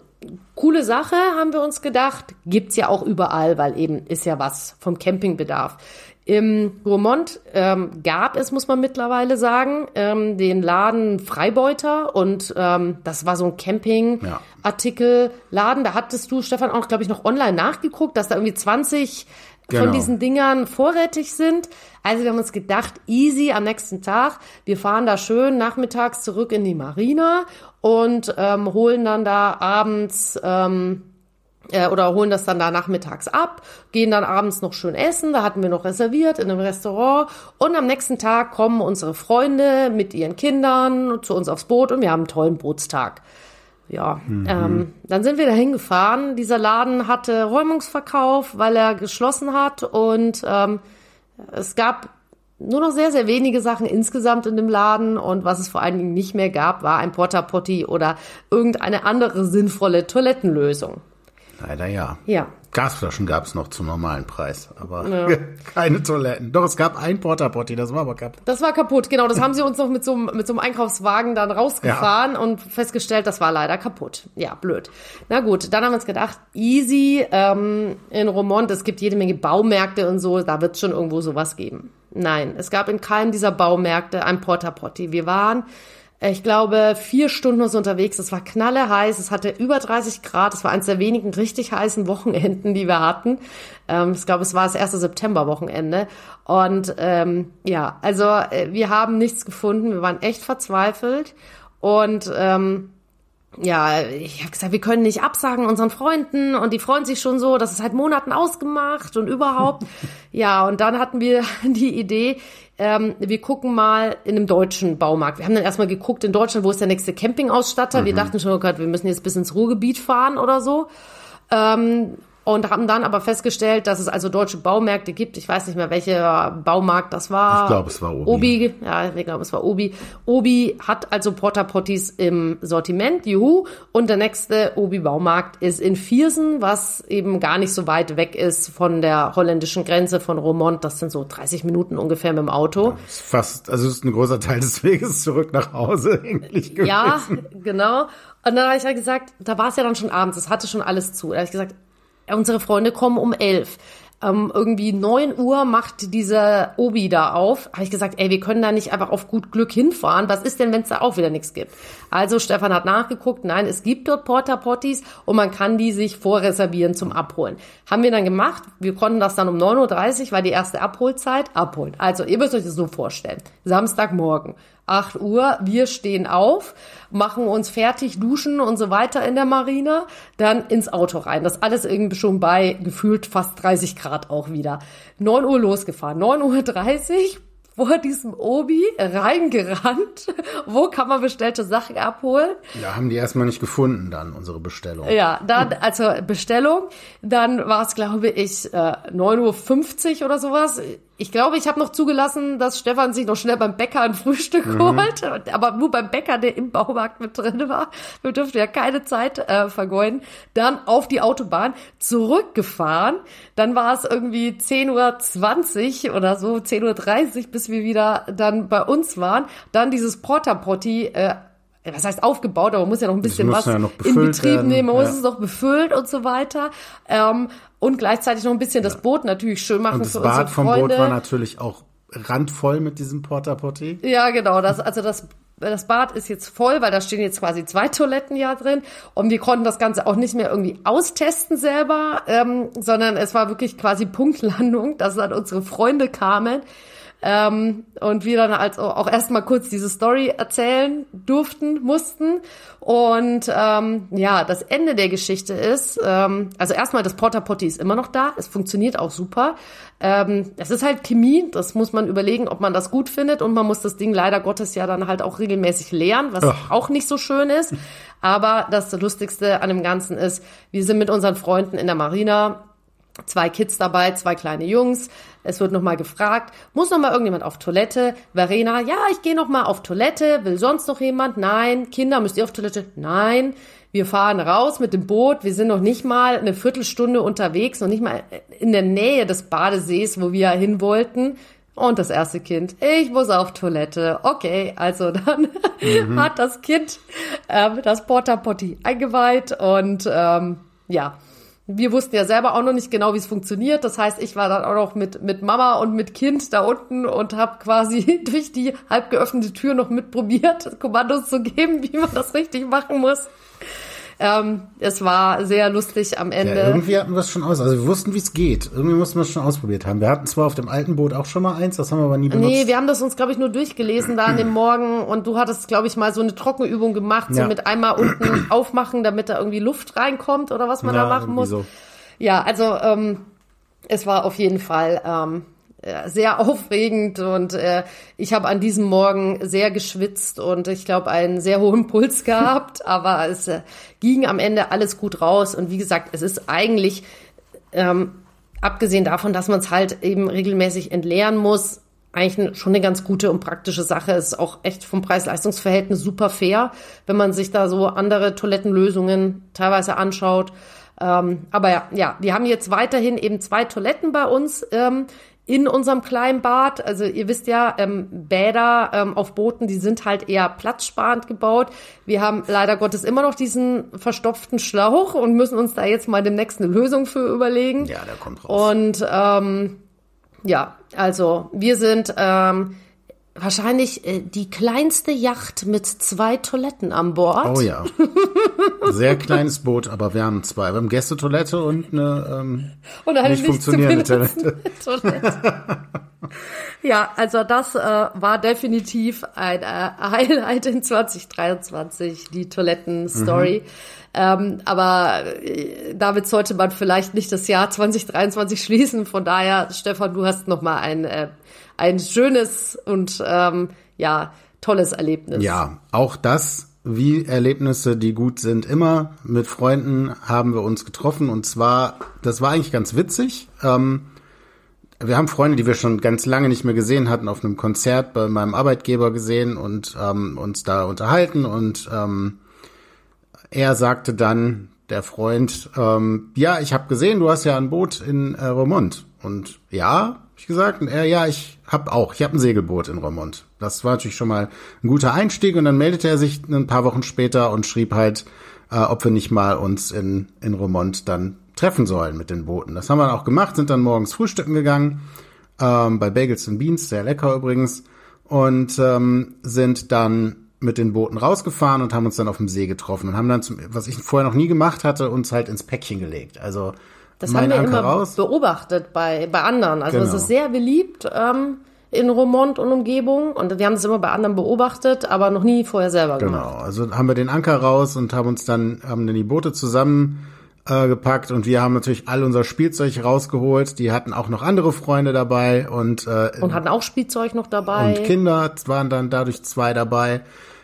coole Sache, haben wir uns gedacht. Gibt's ja auch überall, weil eben ist ja was vom Campingbedarf. Im Gourmand ähm, gab es, muss man mittlerweile sagen, ähm, den Laden Freibeuter und ähm, das war so ein Camping-Artikel-Laden. Da hattest du, Stefan, auch, glaube ich, noch online nachgeguckt, dass da irgendwie 20 genau. von diesen Dingern vorrätig sind. Also wir haben uns gedacht, easy am nächsten Tag, wir fahren da schön nachmittags zurück in die Marina und ähm, holen dann da abends. Ähm, äh, oder holen das dann da nachmittags ab, gehen dann abends noch schön essen, da hatten wir noch reserviert in einem Restaurant und am nächsten Tag kommen unsere Freunde mit ihren Kindern zu uns aufs Boot und wir haben einen tollen Bootstag. Ja, mhm. ähm, dann sind wir da hingefahren. Dieser Laden hatte Räumungsverkauf, weil er geschlossen hat und ähm, es gab nur noch sehr, sehr wenige Sachen insgesamt in dem Laden. Und was es vor allen Dingen nicht mehr gab, war ein Porta Potti oder irgendeine andere sinnvolle Toilettenlösung. Leider ja. Ja. Gasflaschen gab es noch zum normalen Preis, aber ja. [LAUGHS] keine Toiletten. Doch, es gab ein Porta potti das war aber kaputt. Das war kaputt, genau. Das haben sie uns noch mit so, einem, mit so einem Einkaufswagen dann rausgefahren ja. und festgestellt, das war leider kaputt. Ja, blöd. Na gut, dann haben wir uns gedacht, easy ähm, in Romont, es gibt jede Menge Baumärkte und so, da wird es schon irgendwo sowas geben. Nein, es gab in keinem dieser Baumärkte ein Porta Potti. Wir waren, äh, ich glaube, vier Stunden nur so unterwegs. Es war knalleheiß, es hatte über 30 Grad. Es war eines der wenigen richtig heißen Wochenenden, die wir hatten. Ähm, ich glaube, es war das erste September-Wochenende. Und ähm, ja, also äh, wir haben nichts gefunden. Wir waren echt verzweifelt. Und ähm, ja, ich habe gesagt, wir können nicht absagen unseren Freunden und die freuen sich schon so, das ist halt Monaten ausgemacht und überhaupt. [LAUGHS] ja, und dann hatten wir [LAUGHS] die Idee, ähm, wir gucken mal in einem deutschen Baumarkt. Wir haben dann erstmal geguckt in Deutschland, wo ist der nächste Campingausstatter. Mhm. Wir dachten schon, oh Gott, wir müssen jetzt bis ins Ruhrgebiet fahren oder so. Ähm, und haben dann aber festgestellt, dass es also deutsche Baumärkte gibt. Ich weiß nicht mehr, welcher Baumarkt das war. Ich glaube, es war Obi. Obi. Ja, ich glaube, es war Obi. Obi hat also Porta Potties im Sortiment, juhu. Und der nächste Obi-Baumarkt ist in Viersen, was eben gar nicht so weit weg ist von der holländischen Grenze von Romont. Das sind so 30 Minuten ungefähr mit dem Auto. Ja, ist fast, also ist ein großer Teil des Weges zurück nach Hause [LAUGHS] eigentlich gewesen. Ja, genau. Und dann habe ich ja halt gesagt, da war es ja dann schon abends, es hatte schon alles zu. Da habe ich gesagt, unsere Freunde kommen um elf. Ähm, irgendwie neun Uhr macht dieser Obi da auf. Habe ich gesagt, ey, wir können da nicht einfach auf gut Glück hinfahren. Was ist denn, wenn es da auch wieder nichts gibt? Also Stefan hat nachgeguckt. Nein, es gibt dort Porta Potties und man kann die sich vorreservieren zum Abholen. Haben wir dann gemacht. Wir konnten das dann um 9.30 Uhr, war die erste Abholzeit, abholen. Also ihr müsst euch das so vorstellen. Samstagmorgen. 8 Uhr, wir stehen auf, machen uns fertig, duschen und so weiter in der Marina, dann ins Auto rein. Das alles irgendwie schon bei gefühlt fast 30 Grad auch wieder. 9 Uhr losgefahren, 9.30 Uhr vor diesem Obi reingerannt. [LAUGHS] Wo kann man bestellte Sachen abholen? Ja, haben die erstmal nicht gefunden dann, unsere Bestellung. Ja, dann, also Bestellung, dann war es, glaube ich, 9.50 äh, Uhr oder sowas ich glaube, ich habe noch zugelassen, dass Stefan sich noch schnell beim Bäcker ein Frühstück mhm. holt, aber nur beim Bäcker, der im Baumarkt mit drin war. Wir dürften ja keine Zeit äh, vergeuden. Dann auf die Autobahn zurückgefahren. Dann war es irgendwie 10.20 Uhr oder so, 10.30 Uhr, bis wir wieder dann bei uns waren. Dann dieses Porta-Porti äh, was heißt aufgebaut, aber man muss ja noch ein bisschen was ja in Betrieb werden. nehmen, man ja. muss es noch befüllt und so weiter. Ähm, und gleichzeitig noch ein bisschen ja. das Boot natürlich schön machen und das Bad vom Boot war natürlich auch randvoll mit diesem Porta Potty. Ja, genau. Das, also das das Bad ist jetzt voll, weil da stehen jetzt quasi zwei Toiletten ja drin. Und wir konnten das Ganze auch nicht mehr irgendwie austesten selber, ähm, sondern es war wirklich quasi Punktlandung, dass dann unsere Freunde kamen ähm, und wir dann also auch erstmal kurz diese Story erzählen durften, mussten. Und ähm, ja, das Ende der Geschichte ist, ähm, also erstmal das Porta Potti ist immer noch da, es funktioniert auch super. Ähm, es ist halt Chemie, das muss man überlegen, ob man das gut findet. Und man muss das Ding leider Gottes ja dann halt auch regelmäßig leeren, was Ach. auch nicht so schön ist. Aber das Lustigste an dem Ganzen ist, wir sind mit unseren Freunden in der Marina zwei Kids dabei, zwei kleine Jungs. Es wird nochmal gefragt, muss nochmal irgendjemand auf Toilette? Verena, ja, ich gehe nochmal auf Toilette. Will sonst noch jemand? Nein. Kinder, müsst ihr auf Toilette? Nein. Wir fahren raus mit dem Boot. Wir sind noch nicht mal eine Viertelstunde unterwegs, noch nicht mal in der Nähe des Badesees, wo wir hin wollten. Und das erste Kind, ich muss auf Toilette. Okay, also dann mhm. [LAUGHS] hat das Kind äh, das Porta Potti eingeweiht und ähm, ja, wir wussten ja selber auch noch nicht genau, wie es funktioniert. Das heißt, ich war dann auch noch mit, mit Mama und mit Kind da unten und habe quasi [LAUGHS] durch die halb geöffnete Tür noch mitprobiert, [LAUGHS] Kommandos zu geben, wie man das richtig machen muss. Ähm, es war sehr lustig am Ende. Ja, irgendwie hatten wir es schon aus. Also wir wussten, wie es geht. Irgendwie mussten wir es schon ausprobiert haben. Wir hatten zwar auf dem alten Boot auch schon mal eins, das haben wir aber nie benutzt. Nee, wir haben das uns, glaube ich, nur durchgelesen da an dem Morgen und du hattest, glaube ich, mal so eine Trockenübung gemacht, ja. so mit einmal unten [CLEARS THROAT] aufmachen, damit da irgendwie Luft reinkommt oder was man ja, da machen muss. So. Ja, also ähm, es war auf jeden Fall ähm, äh, sehr aufregend und äh, ich habe an diesem Morgen sehr geschwitzt und ich glaube einen sehr hohen Puls [LAUGHS] gehabt, aber es äh, ging am Ende alles gut raus und wie gesagt, es ist eigentlich ähm, abgesehen davon, dass man es halt eben regelmäßig entleeren muss, eigentlich schon eine ganz gute und praktische Sache. Es ist auch echt vom Preis-Leistungs-Verhältnis super fair, wenn man sich da so andere Toilettenlösungen teilweise anschaut. Ähm, aber ja, ja, wir haben jetzt weiterhin eben zwei Toiletten bei uns ähm, in unserem kleinen Bad. Also ihr wisst ja, ähm, Bäder ähm, auf Booten, die sind halt eher platzsparend gebaut. Wir haben leider Gottes immer noch diesen verstopften Schlauch und müssen uns da jetzt mal demnächst eine Lösung für überlegen. Ja, der kommt raus. Und ähm, ja, also wir sind ähm, wahrscheinlich äh, die kleinste Yacht mit zwei Toiletten an Bord. Oh ja. Sehr kleines Boot, aber wir haben zwei. Wir haben Gästetoilette und eine, ähm, und nicht, nicht funktionierende Toilette. ja, also das äh, war definitiv ein äh, Highlight in 2023, die Toiletten-Story. Mhm. Ähm, aber äh, damit sollte man vielleicht nicht das Jahr 2023 schließen. Von daher, Stefan, du hast noch mal ein äh, ein schönes und ähm, ja, tolles Erlebnis. Ja, auch das wie Erlebnisse, die gut sind, immer. Mit Freunden haben wir uns getroffen und zwar, das war eigentlich ganz witzig. Ähm, wir haben Freunde, die wir schon ganz lange nicht mehr gesehen hatten, auf einem Konzert bei meinem Arbeitgeber gesehen und ähm, uns da unterhalten und ähm, er sagte dann, der Freund, ähm, ja, ich habe gesehen, du hast ja ein Boot in äh, Romont. Und ja, hab ich gesagt? Und er, ja, ich hab auch, ich hab ein Segelboot in Romont. Das war natürlich schon mal ein guter Einstieg und dann meldete er sich ein paar Wochen später und schrieb halt, äh, ob wir nicht mal uns in, in Romont dann treffen sollen mit den Booten. Das haben wir dann auch gemacht, sind dann morgens frühstücken gegangen, ähm, bei Bagels and Beans, sehr lecker übrigens, und ähm, sind dann mit den Booten rausgefahren und haben uns dann auf dem See getroffen und haben dann, zum, was ich vorher noch nie gemacht hatte, uns halt ins Päckchen gelegt. Also das mein haben wir Anker immer raus. beobachtet bei, bei anderen. Also genau. es ist sehr beliebt ähm, in Romont und Umgebung und wir haben es immer bei anderen beobachtet, aber noch nie vorher selber genau. gemacht. Genau, also haben wir den Anker raus und haben uns dann, haben dann die Boote zusammen äh, gepackt und wir haben natürlich all unser Spielzeug rausgeholt. Die hatten auch noch andere Freunde dabei und äh, und hatten auch Spielzeug noch dabei und Kinder waren dann dadurch zwei dabei.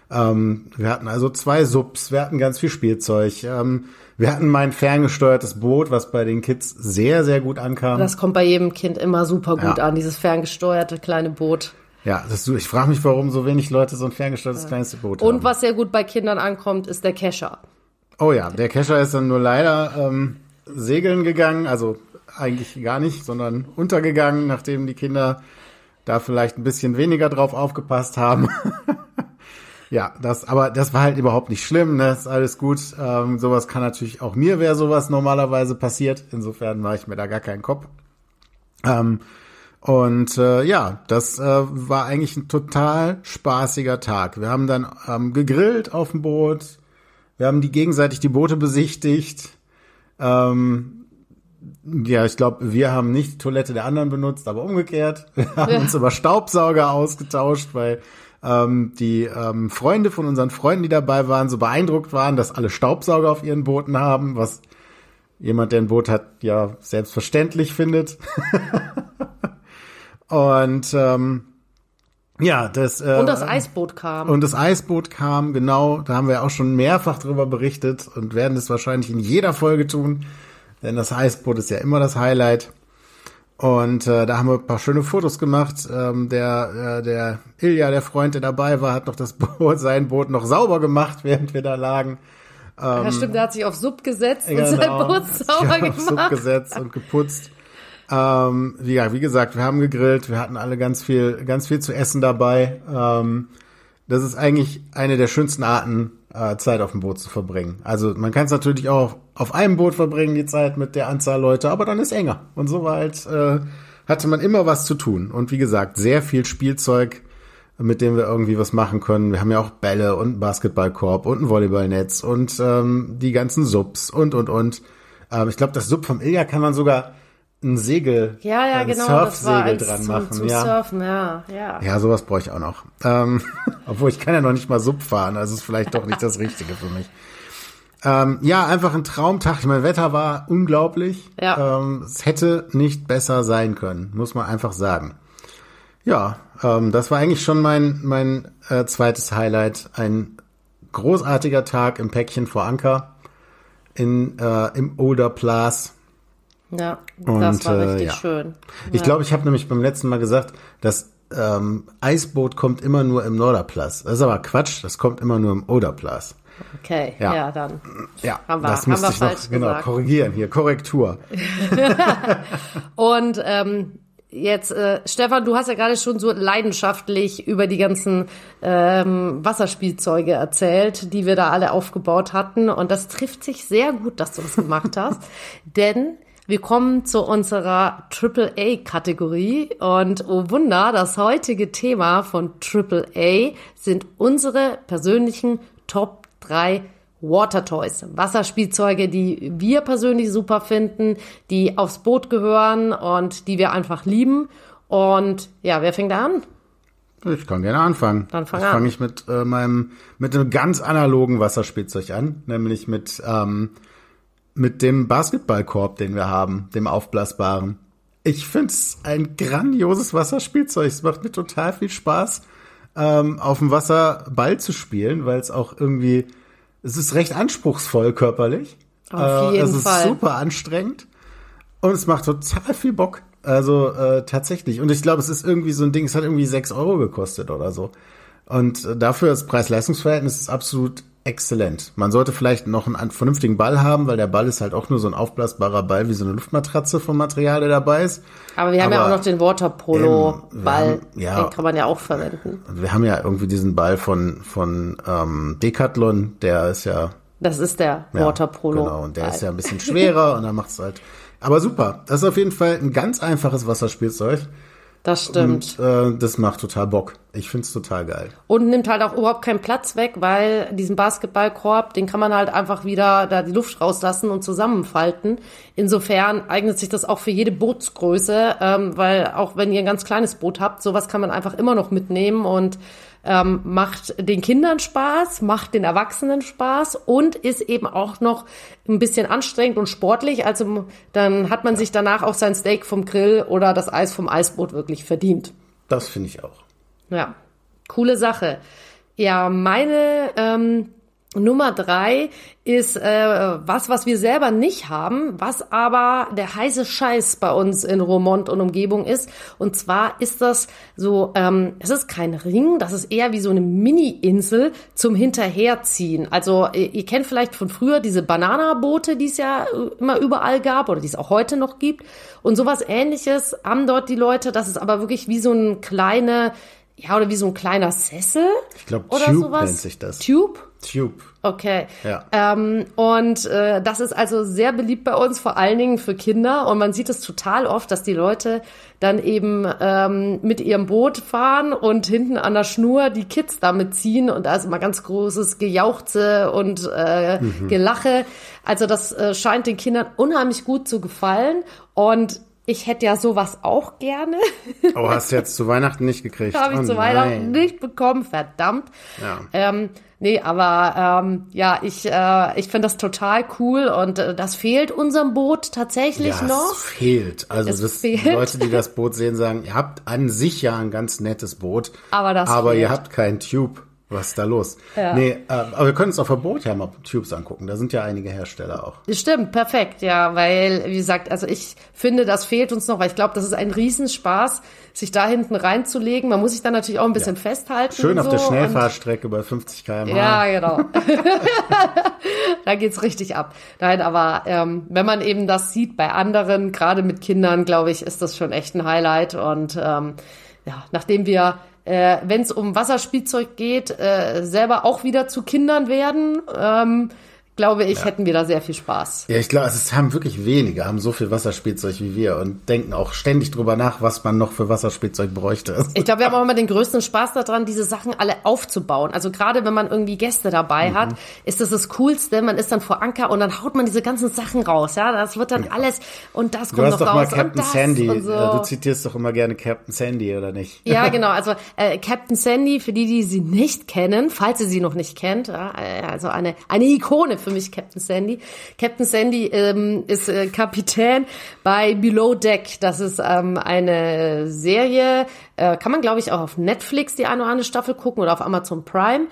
Ähm, wir hatten also zwei Subs, wir hatten ganz viel Spielzeug. Ähm, wir hatten mein ferngesteuertes Boot, was bei den Kids sehr, sehr gut ankam. Das kommt bei jedem Kind immer super gut ja. an, dieses ferngesteuerte kleine Boot. Ja, das, ich frage mich, warum so wenig Leute so ein ferngesteuertes ja. kleines Boot Und haben. Und was sehr gut bei Kindern ankommt, ist der Kescher. Oh ja, der Kescher ist dann nur leider ähm, segeln gegangen, also eigentlich gar nicht, sondern untergegangen, nachdem die Kinder da vielleicht ein bisschen weniger drauf aufgepasst haben. [LAUGHS] Ja, das, aber das war halt überhaupt nicht schlimm, ne? Ist alles gut. Ähm, sowas kann natürlich auch mir, wäre sowas normalerweise passiert. Insofern mache ich mir da gar keinen Kopf. Ähm, und äh, ja, das äh, war eigentlich ein total spaßiger Tag. Wir haben dann ähm, gegrillt auf dem Boot. Wir haben die gegenseitig die Boote besichtigt. Ähm, ja, ich glaube, wir haben nicht die Toilette der anderen benutzt, aber umgekehrt. Wir haben ja. uns über Staubsauger ausgetauscht, weil ähm, die ähm, Freunde von unseren Freunden, die dabei waren, so beeindruckt waren, dass alle Staubsauger auf ihren Booten haben, was jemand, der ein Boot hat, ja selbstverständlich findet. [LAUGHS] und ähm, ja, das äh, und das Eisboot kam und das Eisboot kam genau. Da haben wir auch schon mehrfach drüber berichtet und werden es wahrscheinlich in jeder Folge tun, denn das Eisboot ist ja immer das Highlight. Und äh, da haben wir ein paar schöne Fotos gemacht. Ähm, der, äh, der Ilja, der Freund, der dabei war, hat noch das [LAUGHS] Boot, sein Boot noch sauber gemacht, während wir da lagen. Ähm, ja, stimmt, der hat sich auf Sub gesetzt genau, und sein genau. Boot [LAUGHS] sauber gemacht. Auf Sub gesetzt und geputzt. Ähm, wie, ja, wie gesagt, wir haben gegrillt, wir hatten alle ganz viel, ganz viel zu essen dabei. Ähm, das ist eigentlich eine der schönsten Arten, äh, Zeit auf dem Boot zu verbringen. Also man kann es natürlich auch auf einem Boot verbringen die Zeit mit der Anzahl Leute, aber dann ist enger. Und so weit halt, äh, hatte man immer was zu tun. Und wie gesagt, sehr viel Spielzeug, mit dem wir irgendwie was machen können. Wir haben ja auch Bälle und einen Basketballkorb und ein Volleyballnetz und ähm, die ganzen Subs und, und, und. Ähm, ich glaube, das Sub vom Ilja kann man sogar ein Segel, ja, ja, ein genau, Surfsegel dran zum, machen. Zum ja. Surfen, ja, ja. ja, sowas brauche ich auch noch. Ähm, [LAUGHS] obwohl ich kann ja noch nicht mal Sub fahren, also ist vielleicht doch nicht das Richtige für mich. Ähm, ja, einfach ein Traumtag. Ich meine, Wetter war unglaublich. Ja. Ähm, es hätte nicht besser sein können, muss man einfach sagen. Ja, ähm, das war eigentlich schon mein, mein äh, zweites Highlight. Ein großartiger Tag im Päckchen vor Anker in, äh, im Older Plas. Ja, Und, das war äh, richtig äh, ja. schön. Ich ja. glaube, ich habe nämlich beim letzten Mal gesagt, dass ähm, Eisboot kommt immer nur im Norderplatz. Das ist aber Quatsch, das kommt immer nur im Oderplatz. Okay, ja, ja dann ja, haben wir, das haben wir ich falsch noch, genau, gesagt. korrigieren hier, Korrektur. [LAUGHS] und ähm, jetzt, äh, Stefan, du hast ja gerade schon so leidenschaftlich über die ganzen ähm, Wasserspielzeuge erzählt, die wir da alle aufgebaut hatten. Und das trifft sich sehr gut, dass du das gemacht hast, [LAUGHS] denn wir kommen zu unserer AAA-Kategorie und oh Wunder, das heutige Thema von AAA sind unsere persönlichen Top drei Water Toys, Wasserspielzeuge, die wir persönlich super finden, die aufs Boot gehören und die wir einfach lieben. Und ja, wer fängt da an? Ich kann gerne anfangen. Dann fang ich fange ich mit äh, meinem mit einem ganz analogen Wasserspielzeug an, nämlich mit ähm, mit dem Basketballkorb, den wir haben, dem aufblasbaren. Ich finde es ein grandioses Wasserspielzeug. Es macht mir total viel Spaß ähm, auf dem Wasser Ball zu spielen, weil es auch irgendwie, es ist recht anspruchsvoll körperlich. Auf jeden äh, es ist super anstrengend und es macht total viel Bock. Also äh, tatsächlich. Und ich glaube, es ist irgendwie so ein Ding, es hat irgendwie sechs Euro gekostet oder so. Und äh, dafür das Preis-Leistungs-Verhältnis ist absolut exzellent. Man sollte vielleicht noch einen, vernünftigen Ball haben, weil der Ball ist halt auch nur so ein aufblasbarer Ball wie so eine Luftmatratze vom Material, der dabei ist. Aber wir haben Aber ja auch noch den Waterpolo-Ball, ähm, ja, den kann man ja auch verwenden. Wir haben ja irgendwie diesen Ball von, von ähm, Decathlon, der ist ja. Das ist der ja, Waterpolo. Genau, und der ist ja ein bisschen schwerer [LAUGHS] und dann macht es halt. Aber super, das ist auf jeden Fall ein ganz einfaches Wasserspielzeug. Das stimmt. Und, äh, das macht total Bock. Ich find's total geil. Und nimmt halt auch überhaupt keinen Platz weg, weil diesen Basketballkorb, den kann man halt einfach wieder da die Luft rauslassen und zusammenfalten. Insofern eignet sich das auch für jede Bootsgröße, ähm, weil auch wenn ihr ein ganz kleines Boot habt, sowas kann man einfach immer noch mitnehmen und ähm, macht den Kindern Spaß, macht den Erwachsenen Spaß und ist eben auch noch ein bisschen anstrengend und sportlich. Also dann hat man sich danach auch sein Steak vom Grill oder das Eis vom Eisbrot wirklich verdient. Das finde ich auch. Ja, coole Sache. Ja, meine ähm, Nummer drei ist äh, was, was wir selber nicht haben, was aber der heiße Scheiß bei uns in Romont und Umgebung ist. Und zwar ist das so, ähm, es ist kein Ring, das ist eher wie so eine Mini-Insel zum Hinterherziehen. Also ihr, ihr kennt vielleicht von früher diese Bananaboote, die es ja äh, immer überall gab oder die es auch heute noch gibt. Und sowas ähnliches haben dort die Leute. Das ist aber wirklich wie so ein kleine ja, oder wie so ein kleiner Sessel. Ich glaube, Tube sowas. nennt sich das. Tube? Tube. Okay. Ja. Ähm, und äh, das ist also sehr beliebt bei uns, vor allen Dingen für Kinder. Und man sieht es total oft, dass die Leute dann eben ähm, mit ihrem Boot fahren und hinten an der Schnur die Kids damit ziehen und da ist immer ganz großes Gejauchze und äh, mhm. Gelache. Also das äh, scheint den Kindern unheimlich gut zu gefallen. Und ich hätte ja sowas auch gerne. [LAUGHS] Oh, hast du jetzt zu Weihnachten nicht gekriegt? Habe ich oh, zu nein. Weihnachten nicht bekommen, verdammt. Ja. Ähm, nee, aber ähm, ja, ich, äh, ich finde das total cool und äh, das fehlt unserem Boot tatsächlich ja, noch. Es fehlt. Also es das, fehlt. Die Leute, die das [LAUGHS] Boot sehen, sagen, ihr habt an sich ja ein ganz nettes Boot, aber, das aber fehlt. ihr habt keinen Tube was ist da los? Ja. Nee, äh, aber wir können uns auch vom Boot Tubes angucken. Da sind ja einige Hersteller auch. Stimmt, perfekt, ja, weil, wie gesagt, also ich finde, das fehlt uns noch, weil ich glaube, das ist ein Riesenspaß, sich da hinten reinzulegen. Man muss sich dann natürlich auch ein bisschen ja. festhalten. Schön auf so der Schnellfahrstrecke bei 50 km/h. Ja, genau. [LAUGHS] da geht es richtig ab. Nein, aber ähm, wenn man eben das sieht bei anderen, gerade mit Kindern, glaube ich, ist das schon echt ein Highlight. Und ähm, ja, nachdem wir äh, wenn es um Wasserspielzeug geht, äh, selber auch wieder zu Kindern werden. Ähm, glaube ich, ja. hätten wir da sehr viel Spaß. Ja, ich glaube, also es haben wirklich wenige, haben so viel Wasserspielzeug wie wir und denken auch ständig drüber nach, was man noch für Wasserspielzeug bräuchte. Ich glaube, wir haben auch immer den größten Spaß daran, diese Sachen alle aufzubauen. Also gerade wenn man irgendwie Gäste dabei mhm. hat, ist das das Coolste. Man ist dann vor Anker und dann haut man diese ganzen Sachen raus. Ja, das wird dann ja. alles und das kommt du hast noch doch raus. Mal Captain Sandy. So. Du zitierst doch immer gerne Captain Sandy, oder nicht? Ja, [LAUGHS] genau. Also äh, Captain Sandy, für die, die sie nicht kennen, falls ihr sie noch nicht kennt, ja, also eine, eine Ikone für für mich Captain Sandy. Captain Sandy ähm, ist äh, Kapitän bei Below Deck. Das ist ähm, eine Serie, äh, kann man glaube ich auch auf Netflix die eine oder andere Staffel gucken oder auf Amazon Prime.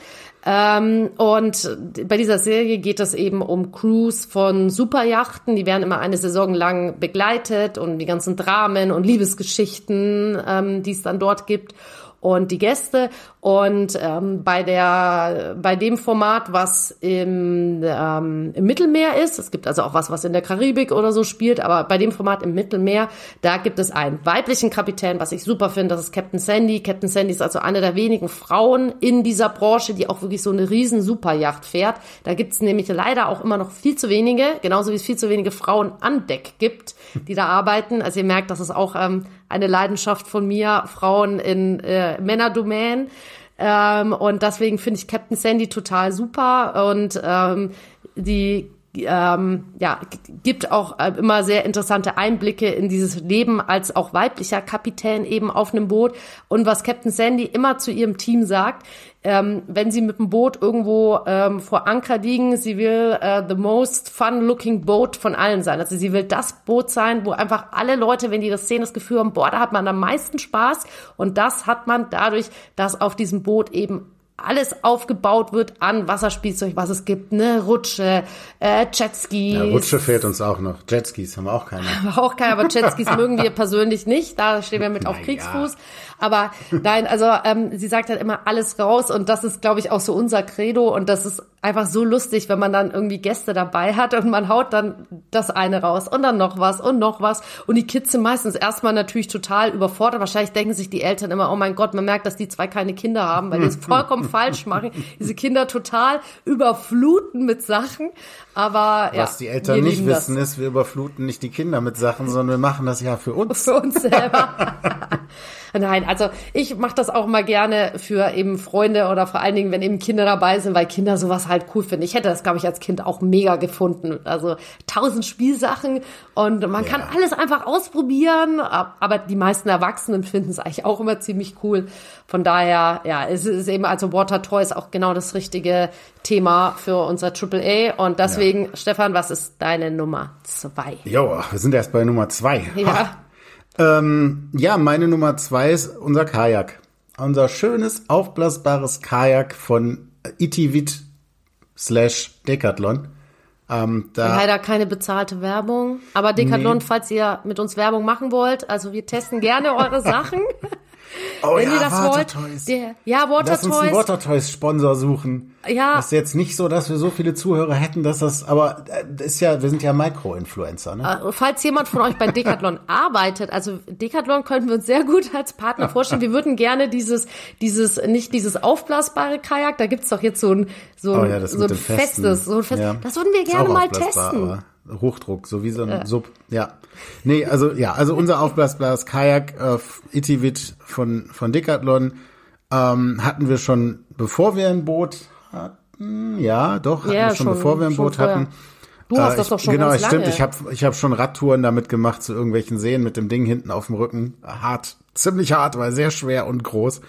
Ähm, und bei dieser Serie geht es eben um Crews von Superjachten. Die werden immer eine Saison lang begleitet und die ganzen Dramen und Liebesgeschichten, ähm, die es dann dort gibt und die Gäste. Und ähm, bei, der, bei dem Format, was im, ähm, im Mittelmeer ist, es gibt also auch was, was in der Karibik oder so spielt, aber bei dem Format im Mittelmeer, da gibt es einen weiblichen Kapitän, was ich super finde, das ist Captain Sandy. Captain Sandy ist also eine der wenigen Frauen in dieser Branche, die auch wirklich so eine riesen Superjacht fährt. Da gibt's nämlich leider auch immer noch viel zu wenige, genauso wie es viel zu wenige Frauen an Deck gibt, die da arbeiten. Also ihr merkt, dass es auch ähm, eine Leidenschaft von mir, Frauen in äh, Männerdomänen. Ähm, und deswegen finde ich Captain Sandy total super und ähm, die ähm, ja, gibt auch äh, immer sehr interessante Einblicke in dieses Leben als auch weiblicher Kapitän eben auf einem Boot. Und was Captain Sandy immer zu ihrem Team sagt, ähm, wenn sie mit dem Boot irgendwo ähm, vor Anker liegen, sie will äh, the most fun-looking boat von allen sein. Also sie will das Boot sein, wo einfach alle Leute, wenn die das sehen, das Gefühl haben, boah, da hat man am meisten Spaß. Und das hat man dadurch, dass auf diesem Boot eben alles aufgebaut wird an Wasserspielzeug, was es gibt, ne Rutsche, äh, Jetskis. Ja, Rutsche fehlt uns auch noch. Jetskis haben wir auch keine. [LAUGHS] Haben wir auch keine, aber Jetskis [LAUGHS] mögen wir persönlich nicht. Da stehen wir mit auf Kriegsfuß. Aber [LAUGHS] nein, also ähm, sie sagt halt immer alles raus und das ist, glaube ich, auch so unser Credo und das ist einfach so lustig, wenn man dann irgendwie Gäste dabei hat und man haut dann das eine raus und dann noch was und noch was und die Kids sind meistens erstmal natürlich total überfordert. Wahrscheinlich denken sich die Eltern immer, oh mein Gott, man merkt, dass die zwei keine Kinder haben, weil die es [LAUGHS] vollkommen falsch machen. Diese Kinder total überfluten mit Sachen, aber ja, was die Eltern nicht wissen das. ist, wir überfluten nicht die Kinder mit Sachen, sondern wir machen das ja für uns. Für uns selber. [LAUGHS] Nein, also ich mache das auch mal gerne für eben Freunde oder vor allen Dingen, wenn eben Kinder dabei sind, weil Kinder sowas halt cool finden. Ich hätte das, glaube ich, als Kind auch mega gefunden. Also tausend Spielsachen und man ja. kann alles einfach ausprobieren. Aber die meisten Erwachsenen finden es eigentlich auch immer ziemlich cool. Von daher, ja, es ist eben also Water Toys auch genau das richtige Thema für unser AAA. Und deswegen, ja. Stefan, was ist deine Nummer zwei? Jo, wir sind erst bei Nummer zwei. Ja. Ha. Ähm, ja, meine Nummer zwei ist unser Kajak. Unser schönes, aufblasbares Kajak von Itivit slash Decathlon. Ähm, da Leider keine bezahlte Werbung. Aber Decathlon, nee. falls ihr mit uns Werbung machen wollt, also wir testen gerne eure [LAUGHS] Sachen. Oh Wenn ja, ihr das wollt, der, ja, Water Lass uns einen Water Toys Sponsor suchen. Ja. Das ist jetzt nicht so, dass wir so viele Zuhörer hätten, dass das, aber das äh, ist ja, wir sind ja Micro-Influencer, ne? Äh, falls jemand von euch bei Decathlon [LAUGHS] arbeitet, also Decathlon könnten wir uns sehr gut als Partner vorstellen. Wir würden gerne dieses, dieses, nicht dieses aufblasbare Kajak, da gibt's doch jetzt so ein, so oh ein, oh ja, so ein festes, so ein festes, ja. das würden wir gerne mal testen. Hochdruck, so wie so ein äh. Sub. Ja. Nee, also ja, also unser aufblasbares Kajak äh, Itivit von von Decathlon ähm, hatten wir schon bevor wir ein Boot hatten. Ja, doch, hatten ja, wir schon, schon, bevor wir ein Boot hatten. Du hast äh, das doch schon Genau, ganz stimmt. Ich habe ich hab schon Radtouren damit gemacht zu irgendwelchen Seen mit dem Ding hinten auf dem Rücken. Hart, ziemlich hart, weil sehr schwer und groß.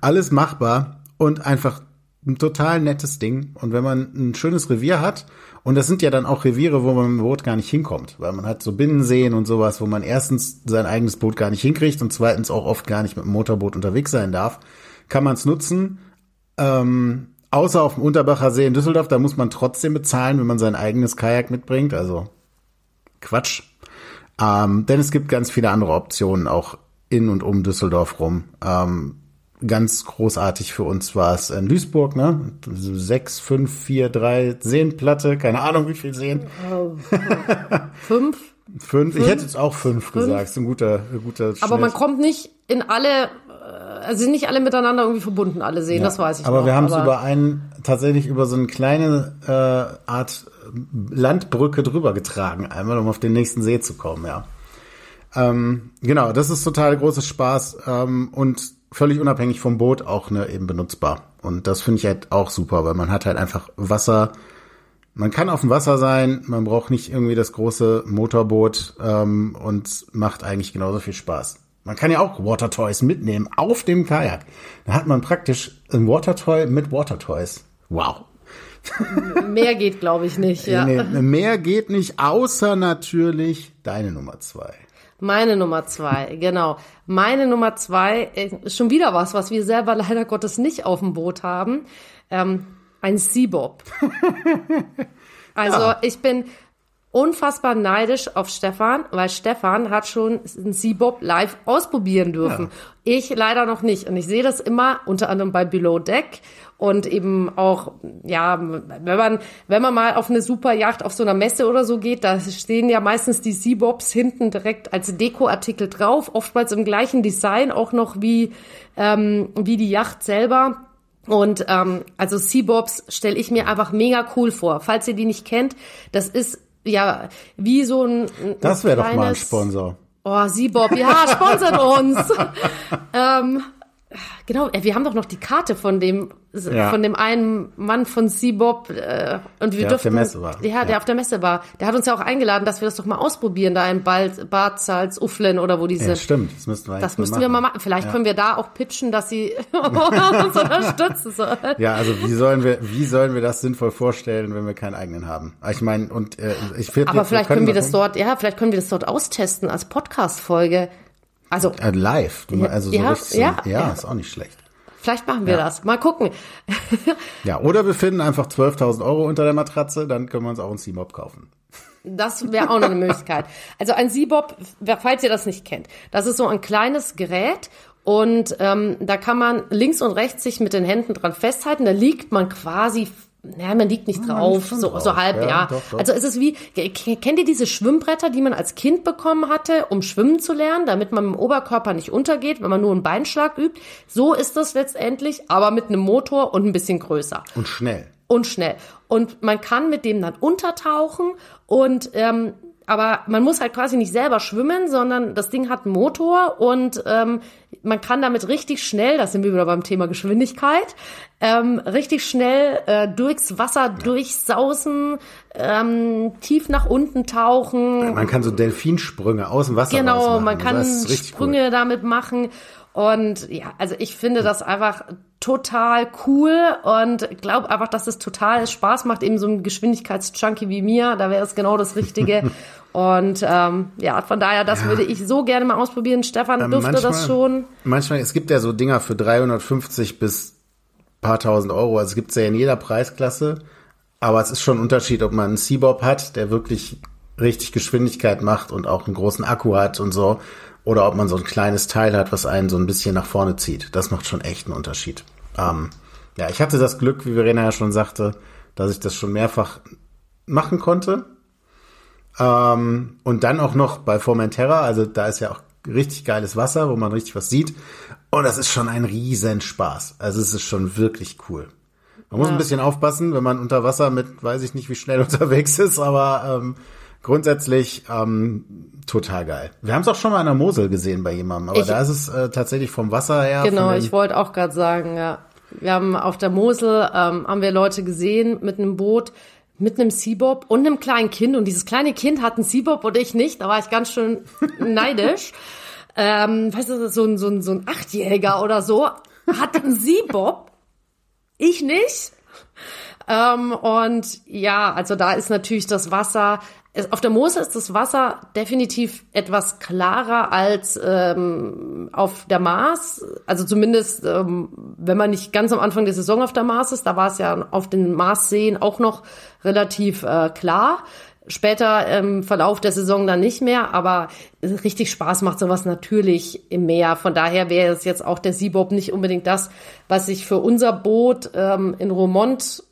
Alles machbar und einfach ein total nettes Ding. Und wenn man ein schönes Revier hat, und das sind ja dann auch Reviere, wo man mit dem Boot gar nicht hinkommt, weil man hat so Binnenseen und sowas, wo man erstens sein eigenes Boot gar nicht hinkriegt und zweitens auch oft gar nicht mit dem Motorboot unterwegs sein darf. Kann man es nutzen? Ähm, außer auf dem Unterbacher See in Düsseldorf, da muss man trotzdem bezahlen, wenn man sein eigenes Kajak mitbringt. Also Quatsch. Ähm, denn es gibt ganz viele andere Optionen auch in und um Düsseldorf rum. Ähm, ganz großartig für uns war es in Duisburg, ne? Sechs, fünf, vier, drei, Seenplatte, keine Ahnung, wie viel Seen. Äh, [LAUGHS] fünf? fünf? Ich hätte jetzt auch fünf, fünf. gesagt. Ist ein guter, ein guter Schnitt. Aber man kommt nicht in alle, äh, also sind nicht alle miteinander irgendwie verbunden, alle Seen, ja. das weiß ich Aber noch. wir haben es über einen, tatsächlich über so eine kleine äh, Art Landbrücke drüber getragen, einmal, um auf den nächsten See zu kommen, ja. Ähm, genau, das ist total großes Spaß ähm, und völlig unabhängig vom Boot auch ne, eben benutzbar. Und das finde ich halt auch super, weil man hat halt einfach Wasser. Man kann auf dem Wasser sein, man braucht nicht irgendwie das große Motorboot ähm, und macht eigentlich genauso viel Spaß. Man kann ja auch Water Toys mitnehmen auf dem Kajak. Da hat man praktisch ein Water Toy mit Water Toys. Wow. [LAUGHS] Mehr geht, glaube ich, nicht. Ja. Nee, mehr geht nicht, außer natürlich deine Nummer zwei. Meine Nummer zwei, genau. Meine Nummer zwei äh, ist schon wieder was, was wir selber leider Gottes nicht auf dem Boot haben. Ähm, ein Seabob. [LAUGHS] also ja. ich bin, unfassbar neidisch auf Stefan, weil Stefan hat schon Seabob live ausprobieren dürfen. Ja. Ich leider noch nicht. Und ich sehe das immer unter anderem bei Below Deck und eben auch, ja, wenn man, wenn man mal auf eine super Yacht auf so einer Messe oder so geht, da stehen ja meistens die Seabobs hinten direkt als Dekoartikel drauf, oftmals im gleichen Design auch noch wie, ähm, wie die Yacht selber. Und ähm, also Seabobs stelle ich mir einfach mega cool vor. Falls ihr die nicht kennt, das ist ja, wie so ein. ein das wäre doch mal ein Sponsor. Oh, Siebob, ja, sponsert uns. [LAUGHS] ähm, Genau, äh, wir haben doch noch die Karte von dem, ja. von dem einen Mann von Seabob äh, und wir der durften, auf der Messe war. Ja, der ja. auf der Messe war. Der hat uns ja auch eingeladen, dass wir das doch mal ausprobieren, da in Bad, Salz, Ufflen oder wo diese. Ja, stimmt, das müssten wir Das müssten wir mal machen. Vielleicht ja. können wir da auch pitchen, dass sie [LAUGHS] uns unterstützen sollen. Ja, also wie sollen wir, wie sollen wir das sinnvoll vorstellen, wenn wir keinen eigenen haben? Ich meine, und äh, ich finde. Aber vielleicht können wir das dort, ja, vielleicht können wir das dort austesten als Podcast-Folge. Also äh, live, also so ja, richtig, ja, ja, ja, ist auch nicht schlecht. Vielleicht machen wir ja. das. Mal gucken. [LAUGHS] ja, oder wir finden einfach 12.000 Euro unter der Matratze, dann können wir uns auch ein Seamob kaufen. Das wäre auch noch eine Möglichkeit. Also ein Seabob, falls ihr das nicht kennt, das ist so ein kleines Gerät und ähm, da kann man links und rechts sich mit den Händen dran festhalten. Da liegt man quasi naja, man liegt nicht ah, drauf, liegt so, drauf. so, halb, ja. ja. Doch, doch. Also es ist wie, kennt ihr diese Schwimmbretter, die man als Kind bekommen hatte, um schwimmen zu lernen, damit man im Oberkörper nicht untergeht, wenn man nur einen Beinschlag übt? So ist das letztendlich, aber mit einem Motor und ein bisschen größer. Und schnell. Und schnell. Und man kann mit dem dann untertauchen und ähm, aber man muss halt quasi nicht selber schwimmen, sondern das Ding hat einen Motor und ähm, man kann damit richtig schnell, das sind wir wieder beim Thema Geschwindigkeit, ähm, richtig schnell äh, durchs Wasser durchsausen, ähm, tief nach unten tauchen. Man kann so Delfinsprünge aus dem Wasser Genau, machen. man kann Sprünge cool. damit machen. Und ja, also ich finde das einfach total cool und glaube einfach, dass es total Spaß macht, eben so ein Geschwindigkeitsjunkie wie mir. Da wäre es genau das Richtige. [LAUGHS] und ähm, ja, von daher, das ja. würde ich so gerne mal ausprobieren. Stefan ähm, durfte das schon. Manchmal, es gibt ja so Dinger für 350 bis paar tausend Euro. Also es gibt ja in jeder Preisklasse. Aber es ist schon ein Unterschied, ob man einen Seabob hat, der wirklich richtig Geschwindigkeit macht und auch einen großen Akku hat und so. Oder ob man so ein kleines Teil hat, was einen so ein bisschen nach vorne zieht. Das macht schon echt einen Unterschied. Ähm, ja, ich hatte das Glück, wie Verena ja schon sagte, dass ich das schon mehrfach machen konnte. Ähm, und dann auch noch bei Formentera, also da ist ja auch richtig geiles Wasser, wo man richtig was sieht. Und das ist schon ein Riesenspaß. Also es ist schon wirklich cool. Man muss ja. ein bisschen aufpassen, wenn man unter Wasser mit, weiß ich nicht, wie schnell [LAUGHS] unterwegs ist, aber ähm, grundsätzlich ähm, total geil. Wir haben es auch schon mal an der Mosel gesehen bei jemandem, aber ich, da ist es äh, tatsächlich vom Wasser her. Genau, ich wollte auch gerade sagen, ja. Wir haben auf der Mosel ähm, haben wir Leute gesehen mit einem Boot, mit einem Seabob und einem kleinen Kind. Und dieses kleine Kind hat einen Seabob und ich nicht. Da war ich ganz schön [LAUGHS] neidisch. ähm, weißt du, so ein, so ein, so ein Achtjähriger oder so hat einen Seabob. Ich nicht. Ähm, und ja, also da ist natürlich das Wasser es, auf der Moose ist das Wasser definitiv etwas klarer als ähm, auf der Mars. Also zumindest, ähm, wenn man nicht ganz am Anfang der Saison auf der Mars ist, da war es ja auf den Marsseen auch noch relativ äh, klar. Später im Verlauf der Saison dann nicht mehr, aber richtig Spaß macht sowas natürlich im Meer. Von daher wäre es jetzt auch der Seabob nicht unbedingt das, was ich für unser Boot ähm, in Romont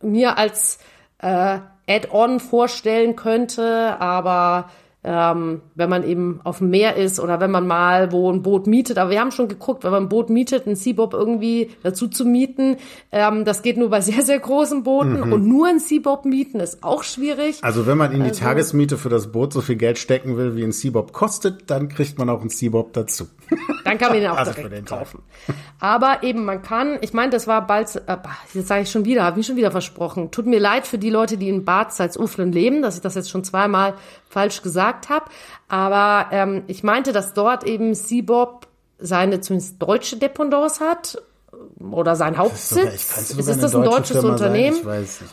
mir als äh, Add-on vorstellen könnte, aber ähm, wenn man eben auf dem Meer ist oder wenn man mal wo ein Boot mietet. Aber wir haben schon geguckt, wenn man ein Boot mietet, ein Seabob irgendwie dazu zu mieten, ähm, das geht nur bei [LAUGHS] sehr, sehr großen Booten. Mhm. Und nur ein Seabob mieten ist auch schwierig. Also wenn man in die also, Tagesmiete für das Boot so viel Geld stecken will, wie ein Seabob kostet, dann kriegt man auch ein Seabob dazu. Dann kann man ihn auch also direkt kaufen. Aber eben, man kann, ich meine, das war bald, äh, jetzt sage ich schon wieder, habe ich schon wieder versprochen. Tut mir leid für die Leute, die in Bad Salzuflen leben, dass ich das jetzt schon zweimal falsch gesagt habe. Aber ähm, ich meinte, dass dort eben Seabob seine zumindest deutsche Dependance hat äh, oder sein Hauptsitz. Ich es ist, ist das ein deutsches Firma Unternehmen.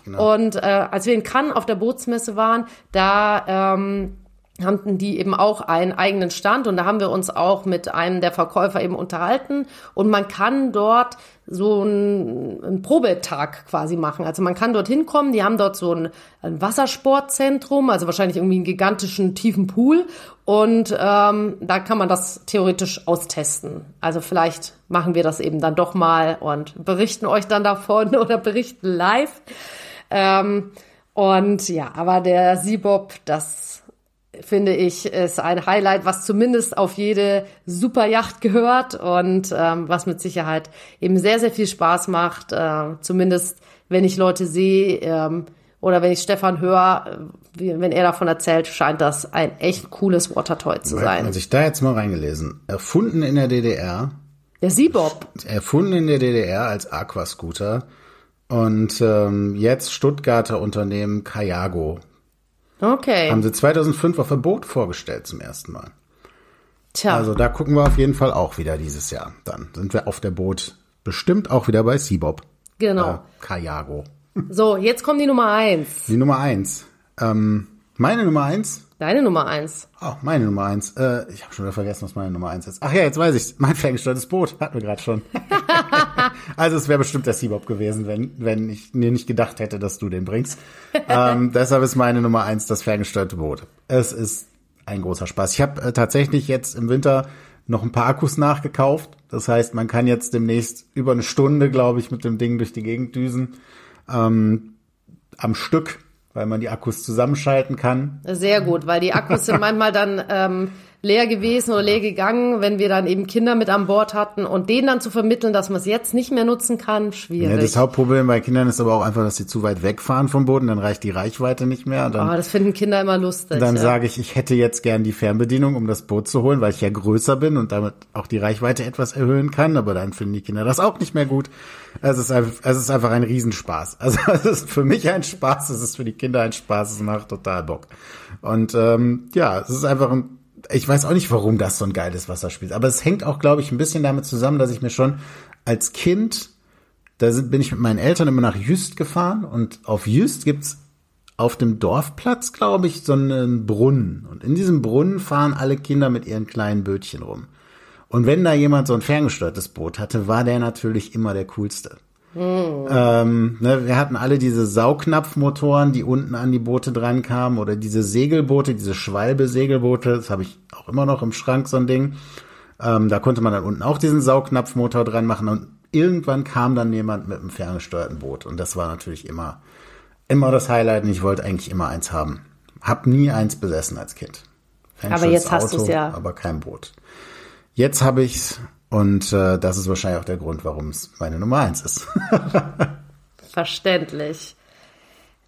Genau. Und äh, als wir in Cannes auf der Bootsmesse waren, da ähm, haben die eben auch einen eigenen Stand und da haben wir uns auch mit einem der Verkäufer eben unterhalten und man kann dort so einen, einen Probetag quasi machen. Also man kann dort hinkommen, die haben dort so ein, ein, Wassersportzentrum, also wahrscheinlich irgendwie einen gigantischen tiefen Pool und ähm, da kann man das theoretisch austesten. Also vielleicht machen wir das eben dann doch mal und berichten euch dann davon [LAUGHS] oder berichten live. Ähm, und ja, aber der Sibob, das finde ich, ist ein Highlight, was zumindest auf jede Superjacht gehört und ähm, was mit Sicherheit eben sehr, sehr viel Spaß macht. Äh, zumindest, wenn ich Leute sehe ähm, oder wenn ich Stefan höre, äh, wie, wenn er davon erzählt, scheint das ein echt cooles Watertoy zu sein. Hat man sich da jetzt mal reingelesen. Erfunden in der DDR. Der Seabob. Erfunden in der DDR als Aquascooter. Und ähm, jetzt Stuttgarter Unternehmen Kayago Okay. Haben sie 2005 auf Verbot vorgestellt zum ersten Mal. Tja. Also da gucken wir auf jeden Fall auch wieder dieses Jahr. Dann sind wir auf der Boot. Bestimmt auch wieder bei Seabob. Genau. Äh, So, jetzt kommt die Nummer eins. Die Nummer eins. Ähm, meine Nummer eins Deine Nummer eins. Oh, meine Nummer eins. Äh, ich habe schon wieder vergessen, was meine Nummer eins ist. Ach ja, jetzt weiß ich. Mein ferngesteuertes Boot hatten wir gerade schon. [LAUGHS] also es wäre bestimmt der Seabob gewesen, wenn, wenn ich mir nicht gedacht hätte, dass du den bringst. ähm, [LAUGHS] deshalb ist meine Nummer eins das ferngesteuerte Boot. Es ist ein großer Spaß. Ich habe äh, tatsächlich jetzt im Winter noch ein paar Akkus nachgekauft. Das heißt, man kann jetzt demnächst über eine Stunde, glaube ich, mit dem Ding durch die Gegend düsen. Ähm, am Stück weil man die Akkus zusammenschalten kann. Sehr gut, weil die Akkus sind [LAUGHS] manchmal dann ähm, leer gewesen oder leer gegangen, wenn wir dann eben Kinder mit an Bord hatten und denen dann zu vermitteln, dass man es jetzt nicht mehr nutzen kann, schwierig. Ja, das Hauptproblem bei Kindern ist aber auch einfach, dass sie zu weit wegfahren vom Boden, dann reicht die Reichweite nicht mehr. Ah, dann, oh, das finden Kinder immer lustig. Dann ja. sage ich, ich hätte jetzt gern die Fernbedienung, um das Boot zu holen, weil ich ja größer bin und damit auch die Reichweite etwas erhöhen kann, aber dann finden die Kinder das auch nicht mehr gut. Es ist, es ist einfach ein Riesenspaß. [LAUGHS] Also es ist für mich ein Spaß, es ist für die Kinder ein Spaß, es macht total Bock. Und ähm, ja, es ist einfach ein ich weiß auch nicht, warum das so ein geiles Wasserspiel ist. Aber es hängt auch, glaube ich, ein bisschen damit zusammen, dass ich mir schon als Kind, da sind, bin ich mit meinen Eltern immer nach Jüst gefahren und auf Jüst gibt's auf dem Dorfplatz, glaube ich, so einen Brunnen. Und in diesem Brunnen fahren alle Kinder mit ihren kleinen Bötchen rum. Und wenn da jemand so ein ferngesteuertes Boot hatte, war der natürlich immer der coolste. Mhm. Ähm, ne, wir hatten alle diese Saugnapfmotoren, die unten an die Boote dran kamen oder diese Segelboote, diese Schwalbe-Segelboote, das habe ich auch immer noch im Schrank, so ein Ding. Ähm, da konnte man dann unten auch diesen Saugnapfmotor dran machen und irgendwann kam dann jemand mit einem ferngesteuerten Boot und das war natürlich immer, immer das Highlight und ich wollte eigentlich immer eins haben. Hab nie eins besessen als Kind. aber jetzt Auto, hast du es ja. Aber kein Boot. Jetzt habe ich es und äh, das ist wahrscheinlich auch der Grund, warum es meine Nummer eins ist. [LAUGHS] Verständlich.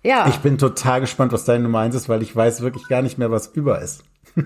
Ja. Ich bin total gespannt, was deine Nummer eins ist, weil ich weiß wirklich gar nicht mehr, was über ist. [LAUGHS]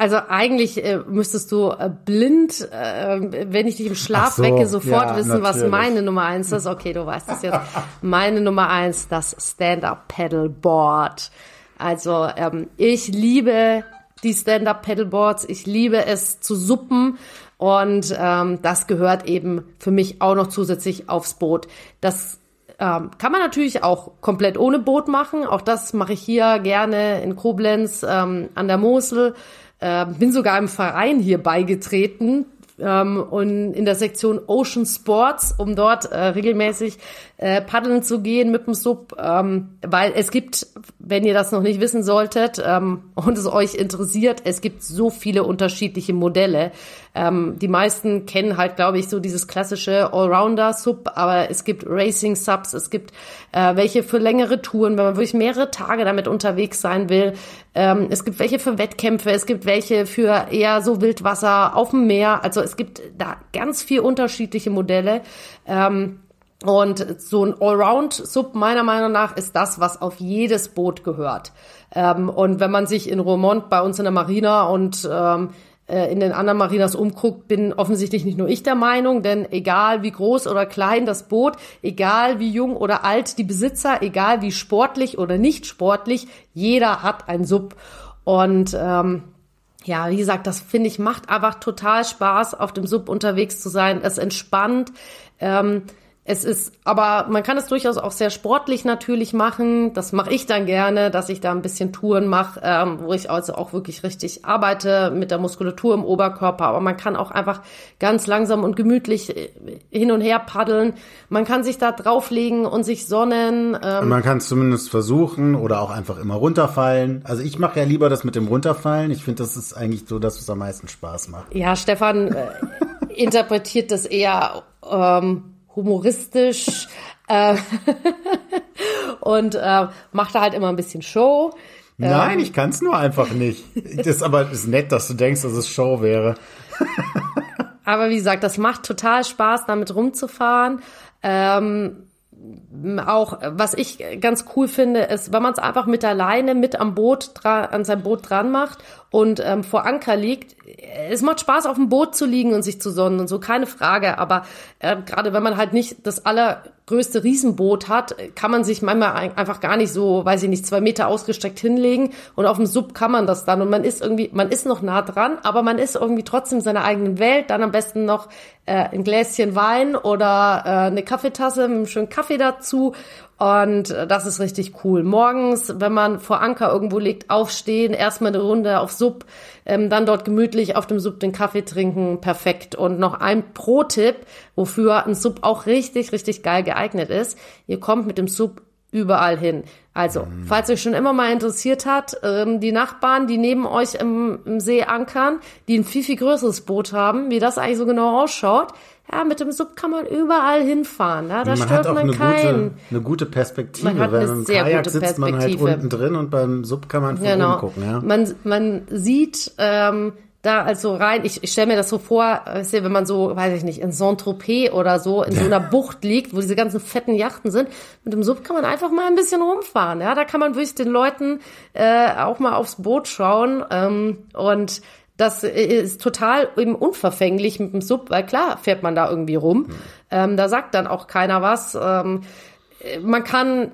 Also eigentlich äh, müsstest du äh, blind, äh, wenn ich dich im Schlaf so, wecke, sofort ja, wissen, natürlich. was meine Nummer eins ist. Okay, du weißt es jetzt. Meine Nummer eins, das Stand-Up-Pedalboard. Also ähm, ich liebe die Stand-Up-Pedalboards. Ich liebe es zu suppen und ähm, das gehört eben für mich auch noch zusätzlich aufs Boot. Das ähm, kann man natürlich auch komplett ohne Boot machen. Auch das mache ich hier gerne in Koblenz ähm, an der Mosel. Äh, bin sogar im Verein hier beigetreten, ähm, und in der Sektion Ocean Sports, um dort äh, regelmäßig äh, paddeln zu gehen mit dem Sub, ähm, weil es gibt, wenn ihr das noch nicht wissen solltet ähm, und es euch interessiert, es gibt so viele unterschiedliche Modelle. Ähm, die meisten kennen halt, glaube ich, so dieses klassische Allrounder-Sub, aber es gibt Racing-Subs, es gibt äh, welche für längere Touren, wenn man wirklich mehrere Tage damit unterwegs sein will. Ähm, es gibt welche für Wettkämpfe, es gibt welche für eher so Wildwasser auf dem Meer. Also es gibt da ganz viel unterschiedliche Modelle. Ähm, und so ein Allround-Sub meiner Meinung nach ist das, was auf jedes Boot gehört. Ähm, und wenn man sich in Romont bei uns in der Marina und ähm, äh, in den anderen Marinas umguckt, bin offensichtlich nicht nur ich der Meinung, denn egal wie groß oder klein das Boot, egal wie jung oder alt die Besitzer, egal wie sportlich oder nicht sportlich, jeder hat ein Sub. Und ähm, ja, wie gesagt, das finde ich macht einfach total Spaß, auf dem Sub unterwegs zu sein. Es entspannt. Ähm, es ist, aber man kann es durchaus auch sehr sportlich natürlich machen. Das mache ich dann gerne, dass ich da ein bisschen Touren mache, ähm, wo ich also auch wirklich richtig arbeite mit der Muskulatur im Oberkörper. Aber man kann auch einfach ganz langsam und gemütlich äh, hin und her paddeln. Man kann sich da drauflegen und sich sonnen. Ähm. man kann es zumindest versuchen oder auch einfach immer runterfallen. Also ich mache ja lieber das mit dem runterfallen. Ich finde, das ist eigentlich so, dass es am meisten Spaß macht. Ja, Stefan äh, [LAUGHS] interpretiert das eher. Ähm, humoristisch [LAUGHS] äh, und äh, macht da halt immer ein bisschen Show. Nein, ähm, ich kann es nur einfach nicht. Das ist aber ist nett, dass du denkst, dass es Show wäre. [LAUGHS] aber wie gesagt, das macht total Spaß, damit rumzufahren. Ähm, auch, was ich ganz cool finde, ist, wenn man es einfach mit alleine mit am Boot dran, an seinem Boot dran macht und ähm, vor Anker liegt, es macht Spaß, auf dem Boot zu liegen und sich zu sonnen und so, keine Frage. Aber äh, gerade wenn man halt nicht das allergrößte Riesenboot hat, kann man sich manchmal einfach gar nicht so, weiß ich nicht, zwei Meter ausgestreckt hinlegen und auf dem Sub kann man das dann und man ist irgendwie, man ist noch nah dran, aber man ist irgendwie trotzdem in seiner eigenen Welt, dann am besten noch äh, ein Gläschen Wein oder äh, eine Kaffeetasse mit einem schönen Kaffee dazu. Und äh, das ist richtig cool. Morgens, wenn man vor Anker irgendwo liegt, aufstehen, erstmal eine Runde auf Sub, ähm, dann dort gemütlich auf dem Sub den Kaffee trinken, perfekt. Und noch ein Pro-Tipp, wofür ein Sub auch richtig, richtig geil geeignet ist. Ihr kommt mit dem Sub überall hin. Also, mhm. falls euch schon immer mal interessiert hat, ähm, die Nachbarn, die neben euch im, im, See ankern, die ein viel, viel größeres Boot haben, wie das eigentlich so genau ausschaut, ja, mit dem Sub kann man überall hinfahren. Ja, da man stört hat auch man eine keinen. Gute, eine gute Perspektive. Man hat eine Weil sehr Kajak gute Perspektive. sitzt man halt unten drin und beim Sub kann man von genau. oben gucken. Ja? Man, man sieht... Ähm, da also rein, ich, ich stelle mir das so vor, weißt du, wenn man so, weiß ich nicht, in Saint-Tropez oder so in so einer Bucht liegt, wo diese ganzen fetten Yachten sind, mit dem Sub kann man einfach mal ein bisschen rumfahren. Ja, da kann man wirklich den Leuten äh, auch mal aufs Boot schauen ähm, und das äh, ist total eben unverfänglich mit dem Sub, weil klar fährt man da irgendwie rum. Mhm. Ähm, da sagt dann auch keiner was. Ähm, äh, man kann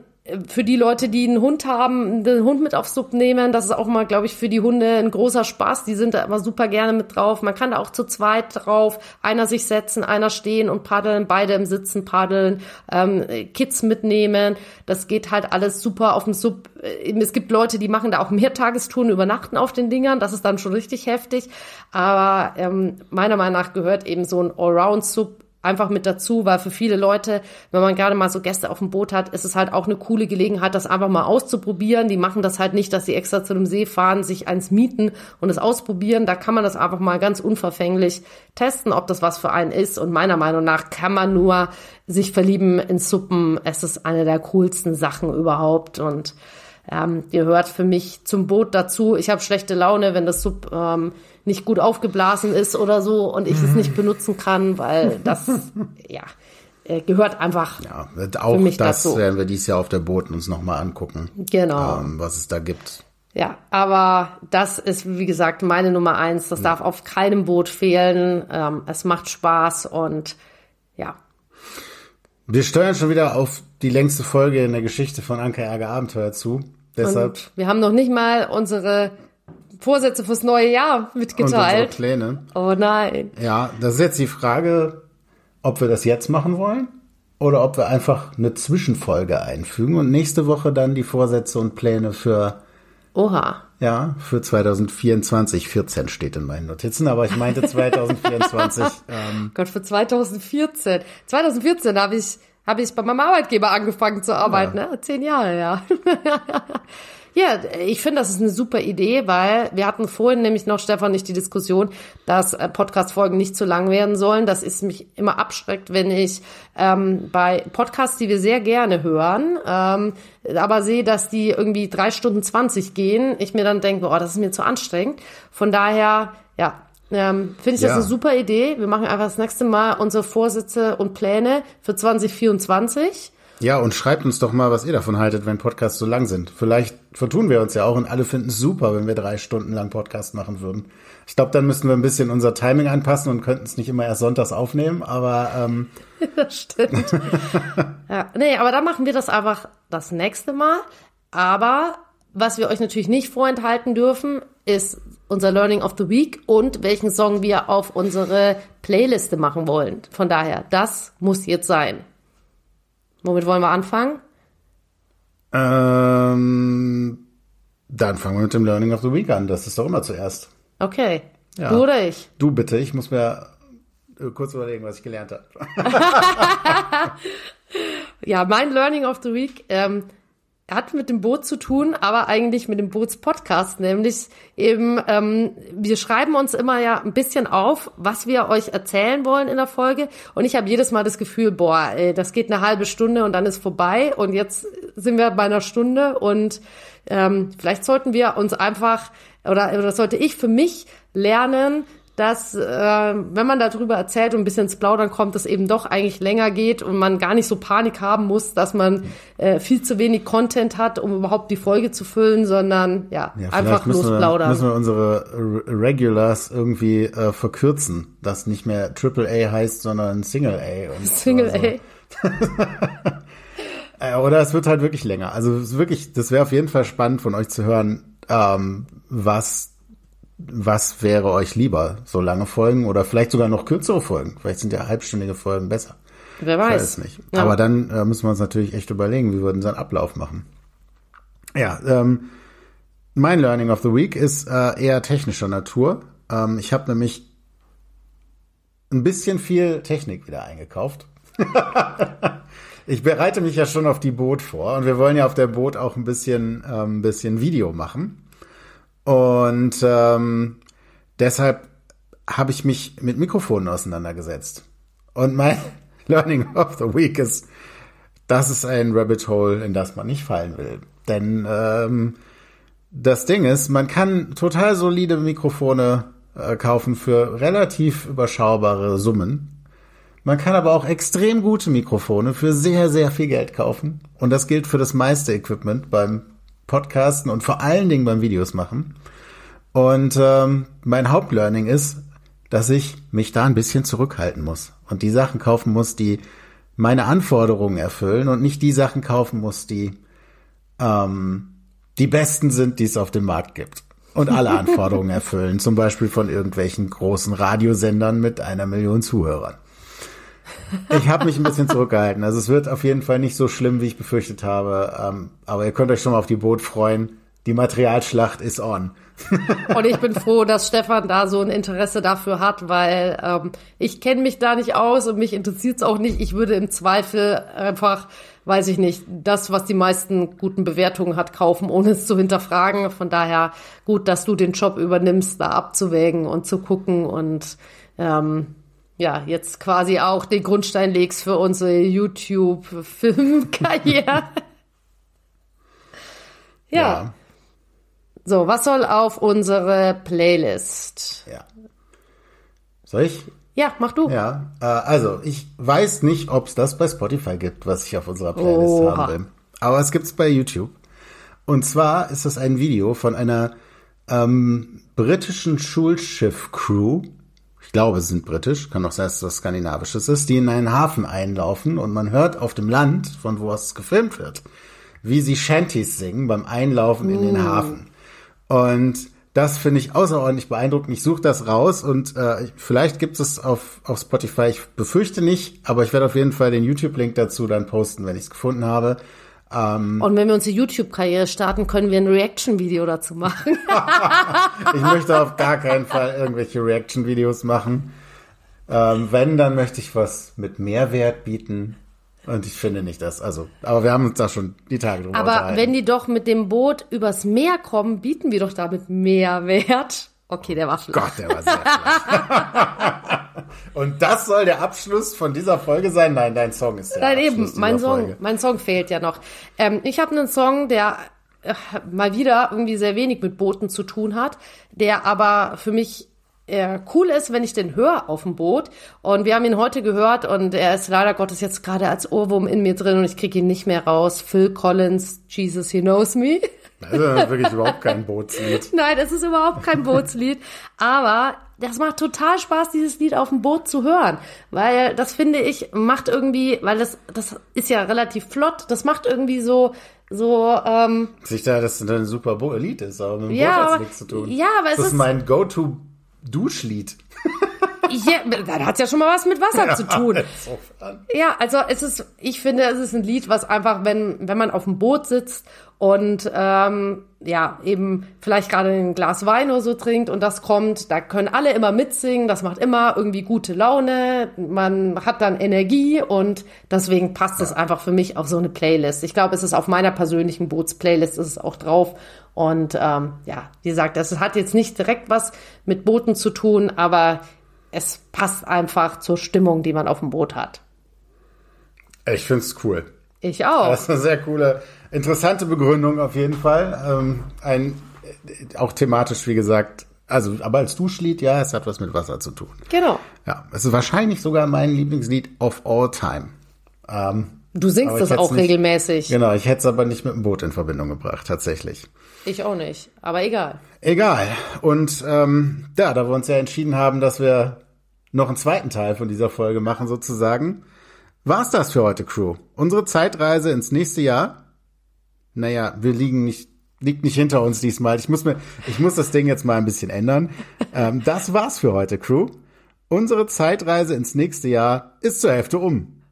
für die Leute, die einen Hund haben, den Hund mit aufs Sub nehmen. Das ist auch mal, glaube ich, für die Hunde ein großer Spaß. Die sind da immer super gerne mit drauf. Man kann da auch zu zweit drauf, einer sich setzen, einer stehen und paddeln, beide im Sitzen paddeln, ähm, Kids mitnehmen. Das geht halt alles super auf dem Sub. Äh, es gibt Leute, die machen da auch Mehrtagestouren, übernachten auf den Dingern. Das ist dann schon richtig heftig. Aber ähm, meiner Meinung nach gehört eben so ein Allround-Sub einfach mit dazu, weil für viele Leute, wenn man gerade mal so Gäste auf dem Boot hat, ist es halt auch eine coole Gelegenheit, das einfach mal auszuprobieren. Die machen das halt nicht, dass sie extra zu einem See fahren, sich eins mieten und es ausprobieren. Da kann man das einfach mal ganz unverfänglich testen, ob das was für einen ist. Und meiner Meinung nach kann man nur sich verlieben in Suppen. Es ist eine der coolsten Sachen überhaupt und ähm, ihr hört für mich zum Boot dazu. Ich habe schlechte Laune, wenn das Sub ähm, nicht gut aufgeblasen ist oder so und ich mhm. es nicht benutzen kann, weil das, [LAUGHS] ja, äh, gehört einfach. Ja, auch das dazu. werden wir dieses Jahr auf der Boten uns noch mal angucken. Genau. Ähm, was es da gibt. Ja, aber das ist, wie gesagt, meine Nummer eins. Das ja. Mhm. darf auf keinem Boot fehlen. Ähm, es macht Spaß und ja. Wir steuern schon wieder auf die längste Folge in der Geschichte von Anker Ärger Abenteuer zu. Deshalb. Und wir haben noch nicht mal unsere Vorsätze fürs neue Jahr mitgeteilt. Und Pläne. Oh nein. Ja, das ist jetzt die Frage, ob wir das jetzt machen wollen oder ob wir einfach eine Zwischenfolge einfügen und nächste Woche dann die Vorsätze und Pläne für Oha. Ja, für 2024. 14 steht in meinen Notizen, aber ich meinte 2024. ähm, [LAUGHS] Gott, für 2014. 2014 habe ich, habe ich bei meinem Arbeitgeber angefangen zu arbeiten, ja. ne? Zehn Jahre, ja. [LAUGHS] Ja, ich finde, das ist eine super Idee, weil wir hatten vorhin nämlich noch, Stefan, nicht die Diskussion, dass äh, Podcast-Folgen nicht zu lang werden sollen. Das ist mich immer abschreckt, wenn ich ähm, bei Podcasts, die wir sehr gerne hören, ähm, aber sehe, dass die irgendwie drei Stunden zwanzig gehen, ich mir dann denke, oh, das ist mir zu anstrengend. Von daher, ja, ähm, Finde ich ja. das eine super Idee. Wir machen einfach das nächste Mal unsere Vorsitze und Pläne für 2024 ja, und schreibt uns doch mal, was ihr davon haltet, wenn Podcasts so lang sind. Vielleicht vertun wir uns ja auch und alle finden es super, wenn wir drei Stunden lang Podcast machen würden. Ich glaube, dann müssten wir ein bisschen unser Timing anpassen und könnten es nicht immer erst sonntags aufnehmen, aber. Ähm [LAUGHS] das stimmt. [LAUGHS] ja, nee, aber dann machen wir das einfach das nächste Mal. Aber was wir euch natürlich nicht vorenthalten dürfen, ist unser Learning of the Week und welchen Song wir auf unsere Playliste machen wollen. Von daher, das muss jetzt sein. Womit wollen wir anfangen? Ähm, dann fangen wir mit dem Learning of the Week an. Das ist doch immer zuerst. Okay. Ja. Du oder ich? Du bitte. Ich muss mir äh, kurz überlegen, was ich gelernt habe. [LAUGHS] ja, mein Learning of the Week. Ähm, hat mit dem Boot zu tun, aber eigentlich mit dem Bootspodcast, nämlich eben, ähm, wir schreiben uns immer ja ein bisschen auf, was wir euch erzählen wollen in der Folge. Und ich habe jedes Mal das Gefühl, boah, ey, das geht eine halbe Stunde und dann ist vorbei und jetzt sind wir bei einer Stunde und ähm, vielleicht sollten wir uns einfach oder, oder sollte ich für mich lernen, dass äh, wenn man darüber erzählt und ein bisschen ins Plaudern kommt, das eben doch eigentlich länger geht und man gar nicht so Panik haben muss, dass man äh, viel zu wenig Content hat, um überhaupt die Folge zu füllen, sondern ja, ja einfach müssen losplaudern. Wir, müssen wir unsere Regulars irgendwie äh, verkürzen, dass nicht mehr Triple A heißt, sondern Single A. Und [LAUGHS] Single so. A. [LAUGHS] Äh, oder es wird halt wirklich länger. Also wirklich, das wäre auf jeden Fall spannend von euch zu hören, ähm, was was wäre euch lieber? So lange Folgen oder vielleicht sogar noch kürzere Folgen? Vielleicht sind ja halbstündige Folgen besser. Wer weiß. Ich weiß nicht. Ja. Aber dann äh, müssen wir uns natürlich echt überlegen, wie würden wir einen Ablauf machen. Ja, ähm, mein Learning of the Week ist äh, eher technischer Natur. Ähm, ich habe nämlich ein bisschen viel Technik wieder eingekauft. [LAUGHS] ich bereite mich ja schon auf die Boot vor und wir wollen ja auf der Boot auch ein bisschen, ähm, bisschen Video machen. Und ähm, deshalb habe ich mich mit Mikrofonen auseinandergesetzt. Und mein [LAUGHS] Learning of the Week ist, das ist ein Rabbit Hole, in das man nicht fallen will. Denn ähm, das Ding ist, man kann total solide Mikrofone äh, kaufen für relativ überschaubare Summen. Man kann aber auch extrem gute Mikrofone für sehr, sehr viel Geld kaufen. Und das gilt für das meiste Equipment beim Podcasten und vor allen Dingen beim Videos machen. Und ähm, mein Hauptlearning ist, dass ich mich da ein bisschen zurückhalten muss und die Sachen kaufen muss, die meine Anforderungen erfüllen und nicht die Sachen kaufen muss, die ähm, die besten sind, die es auf dem Markt gibt und alle [LAUGHS] Anforderungen erfüllen, zum Beispiel von irgendwelchen großen Radiosendern mit einer Million Zuhörern. Ich habe mich ein bisschen zurückgehalten. Also es wird auf jeden Fall nicht so schlimm, wie ich befürchtet habe. Ähm, aber ihr könnt euch schon mal auf die Boot freuen. Die Materialschlacht ist on. [LAUGHS] und ich bin froh, dass Stefan da so ein Interesse dafür hat, weil ähm, ich kenne mich da nicht aus und mich interessiert es auch nicht. Ich würde im Zweifel einfach, weiß ich nicht, das, was die meisten guten Bewertungen hat, kaufen, ohne es zu hinterfragen. Von daher gut, dass du den Job übernimmst, da abzuwägen und zu gucken und ähm, ja, jetzt quasi auch den Grundstein legst für unsere YouTube-Filmkarriere. [LAUGHS] ja. ja. So, was soll auf unsere Playlist? Ja. Soll ich? Ja, mach du. Ja, äh, also ich weiß nicht, ob es das bei Spotify gibt, was ich auf unserer Playlist Oha. haben will. Aber es gibt es bei YouTube. Und zwar ist das ein Video von einer ähm, britischen Schulschiff-Crew, glaube, sie sind britisch, kann auch sein, dass es was Skandinavisches ist, die in einen Hafen einlaufen und man hört auf dem Land, von wo es gefilmt wird, wie sie Shanties singen beim Einlaufen in den mm. Hafen. Und das finde ich außerordentlich beeindruckend. Ich suche das raus und äh, vielleicht gibt es auf, auf Spotify. Ich befürchte nicht, aber ich werde auf jeden Fall den YouTube-Link dazu dann posten, wenn ich es gefunden habe. Ähm, und wenn wir unsere YouTube-Karriere starten, können wir ein Reaction-Video dazu machen. [LAUGHS] ich möchte auf gar keinen Fall irgendwelche Reaction-Videos machen. Ähm, wenn, dann möchte ich was mit Mehrwert bieten. Und ich finde nicht das. Also, aber wir haben uns da schon die Tage drüber Aber wenn die doch mit dem Boot übers Meer kommen, bieten wir doch damit Mehrwert. Okay, der war flach. Gott, der war sehr flach. [LAUGHS] Und das soll der Abschluss von dieser Folge sein? Nein, dein Song ist der Nein, Abschluss eben, mein Song, Folge. mein Song fehlt ja noch. Ähm, ich habe einen Song, der äh, mal wieder irgendwie sehr wenig mit Booten zu tun hat, der aber für mich äh, cool ist, wenn ich den höre auf dem Boot. Und wir haben ihn heute gehört und er ist leider Gottes jetzt gerade als Ohrwurm in mir drin und ich kriege ihn nicht mehr raus. Phil Collins, Jesus, he knows me. [LAUGHS] Also, das ist wirklich überhaupt kein Bootslied. [LAUGHS] Nein, das ist überhaupt kein Bootslied. Aber das macht total Spaß, dieses Lied auf dem Boot zu hören. Weil das finde ich, macht irgendwie, weil das, das ist ja relativ flott, das macht irgendwie so, so, ähm. Sich da, dass das ein super Bo Lied ist, aber mit dem ja, Boot hat nichts zu tun. Ja, aber es ist. Das ist mein Go-To-Duschlied. [LAUGHS] ja, hat ja schon mal was mit Wasser ja, zu tun. [LAUGHS] Ja, also es ist, ich finde, es ist ein Lied, was einfach, wenn, wenn man auf dem Boot sitzt und ähm, ja, eben vielleicht gerade ein Glas Wein oder so trinkt und das kommt, da können alle immer mitsingen, das macht immer irgendwie gute Laune, man hat dann Energie und deswegen passt es ja. einfach für mich auf so eine Playlist. Ich glaube, es ist auf meiner persönlichen Bootsplaylist ist es auch drauf und ähm, ja, wie gesagt, das hat jetzt nicht direkt was mit Booten zu tun, aber es passt einfach zur Stimmung, die man auf dem Boot hat. Ich finde es cool. Ich auch. Das ist eine sehr coole, interessante Begründung auf jeden Fall. Ähm, ein, äh, auch thematisch, wie gesagt, also, aber als Duschlied, ja, es hat was mit Wasser zu tun. Genau. Ja, es ist wahrscheinlich sogar mein Lieblingslied of all time. Ähm, du singst das auch nicht, regelmäßig. Genau, ich hätte es aber nicht mit dem Boot in Verbindung gebracht, tatsächlich. Ich auch nicht, aber egal. Egal. Und ähm, ja, da wir uns ja entschieden haben, dass wir noch einen zweiten Teil von dieser Folge machen sozusagen. War's das für heute, Crew? Unsere Zeitreise ins nächste Jahr? Naja, wir liegen nicht, liegt nicht hinter uns diesmal. Ich muss mir, ich muss das Ding jetzt mal ein bisschen ändern. [LAUGHS] Ähm, das war's für heute, Crew. Unsere Zeitreise ins nächste Jahr ist zur Hälfte um.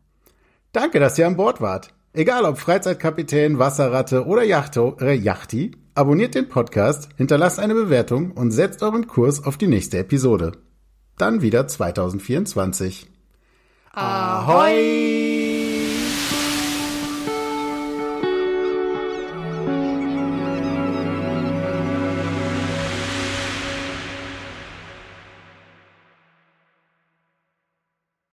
Danke, dass ihr an Bord wart. Egal ob Freizeitkapitän, Wasserratte oder Yachto, äh, Yachti, abonniert den Podcast, hinterlasst eine Bewertung und setzt euren Kurs auf die nächste Episode. Dann wieder 2024. Ahoi!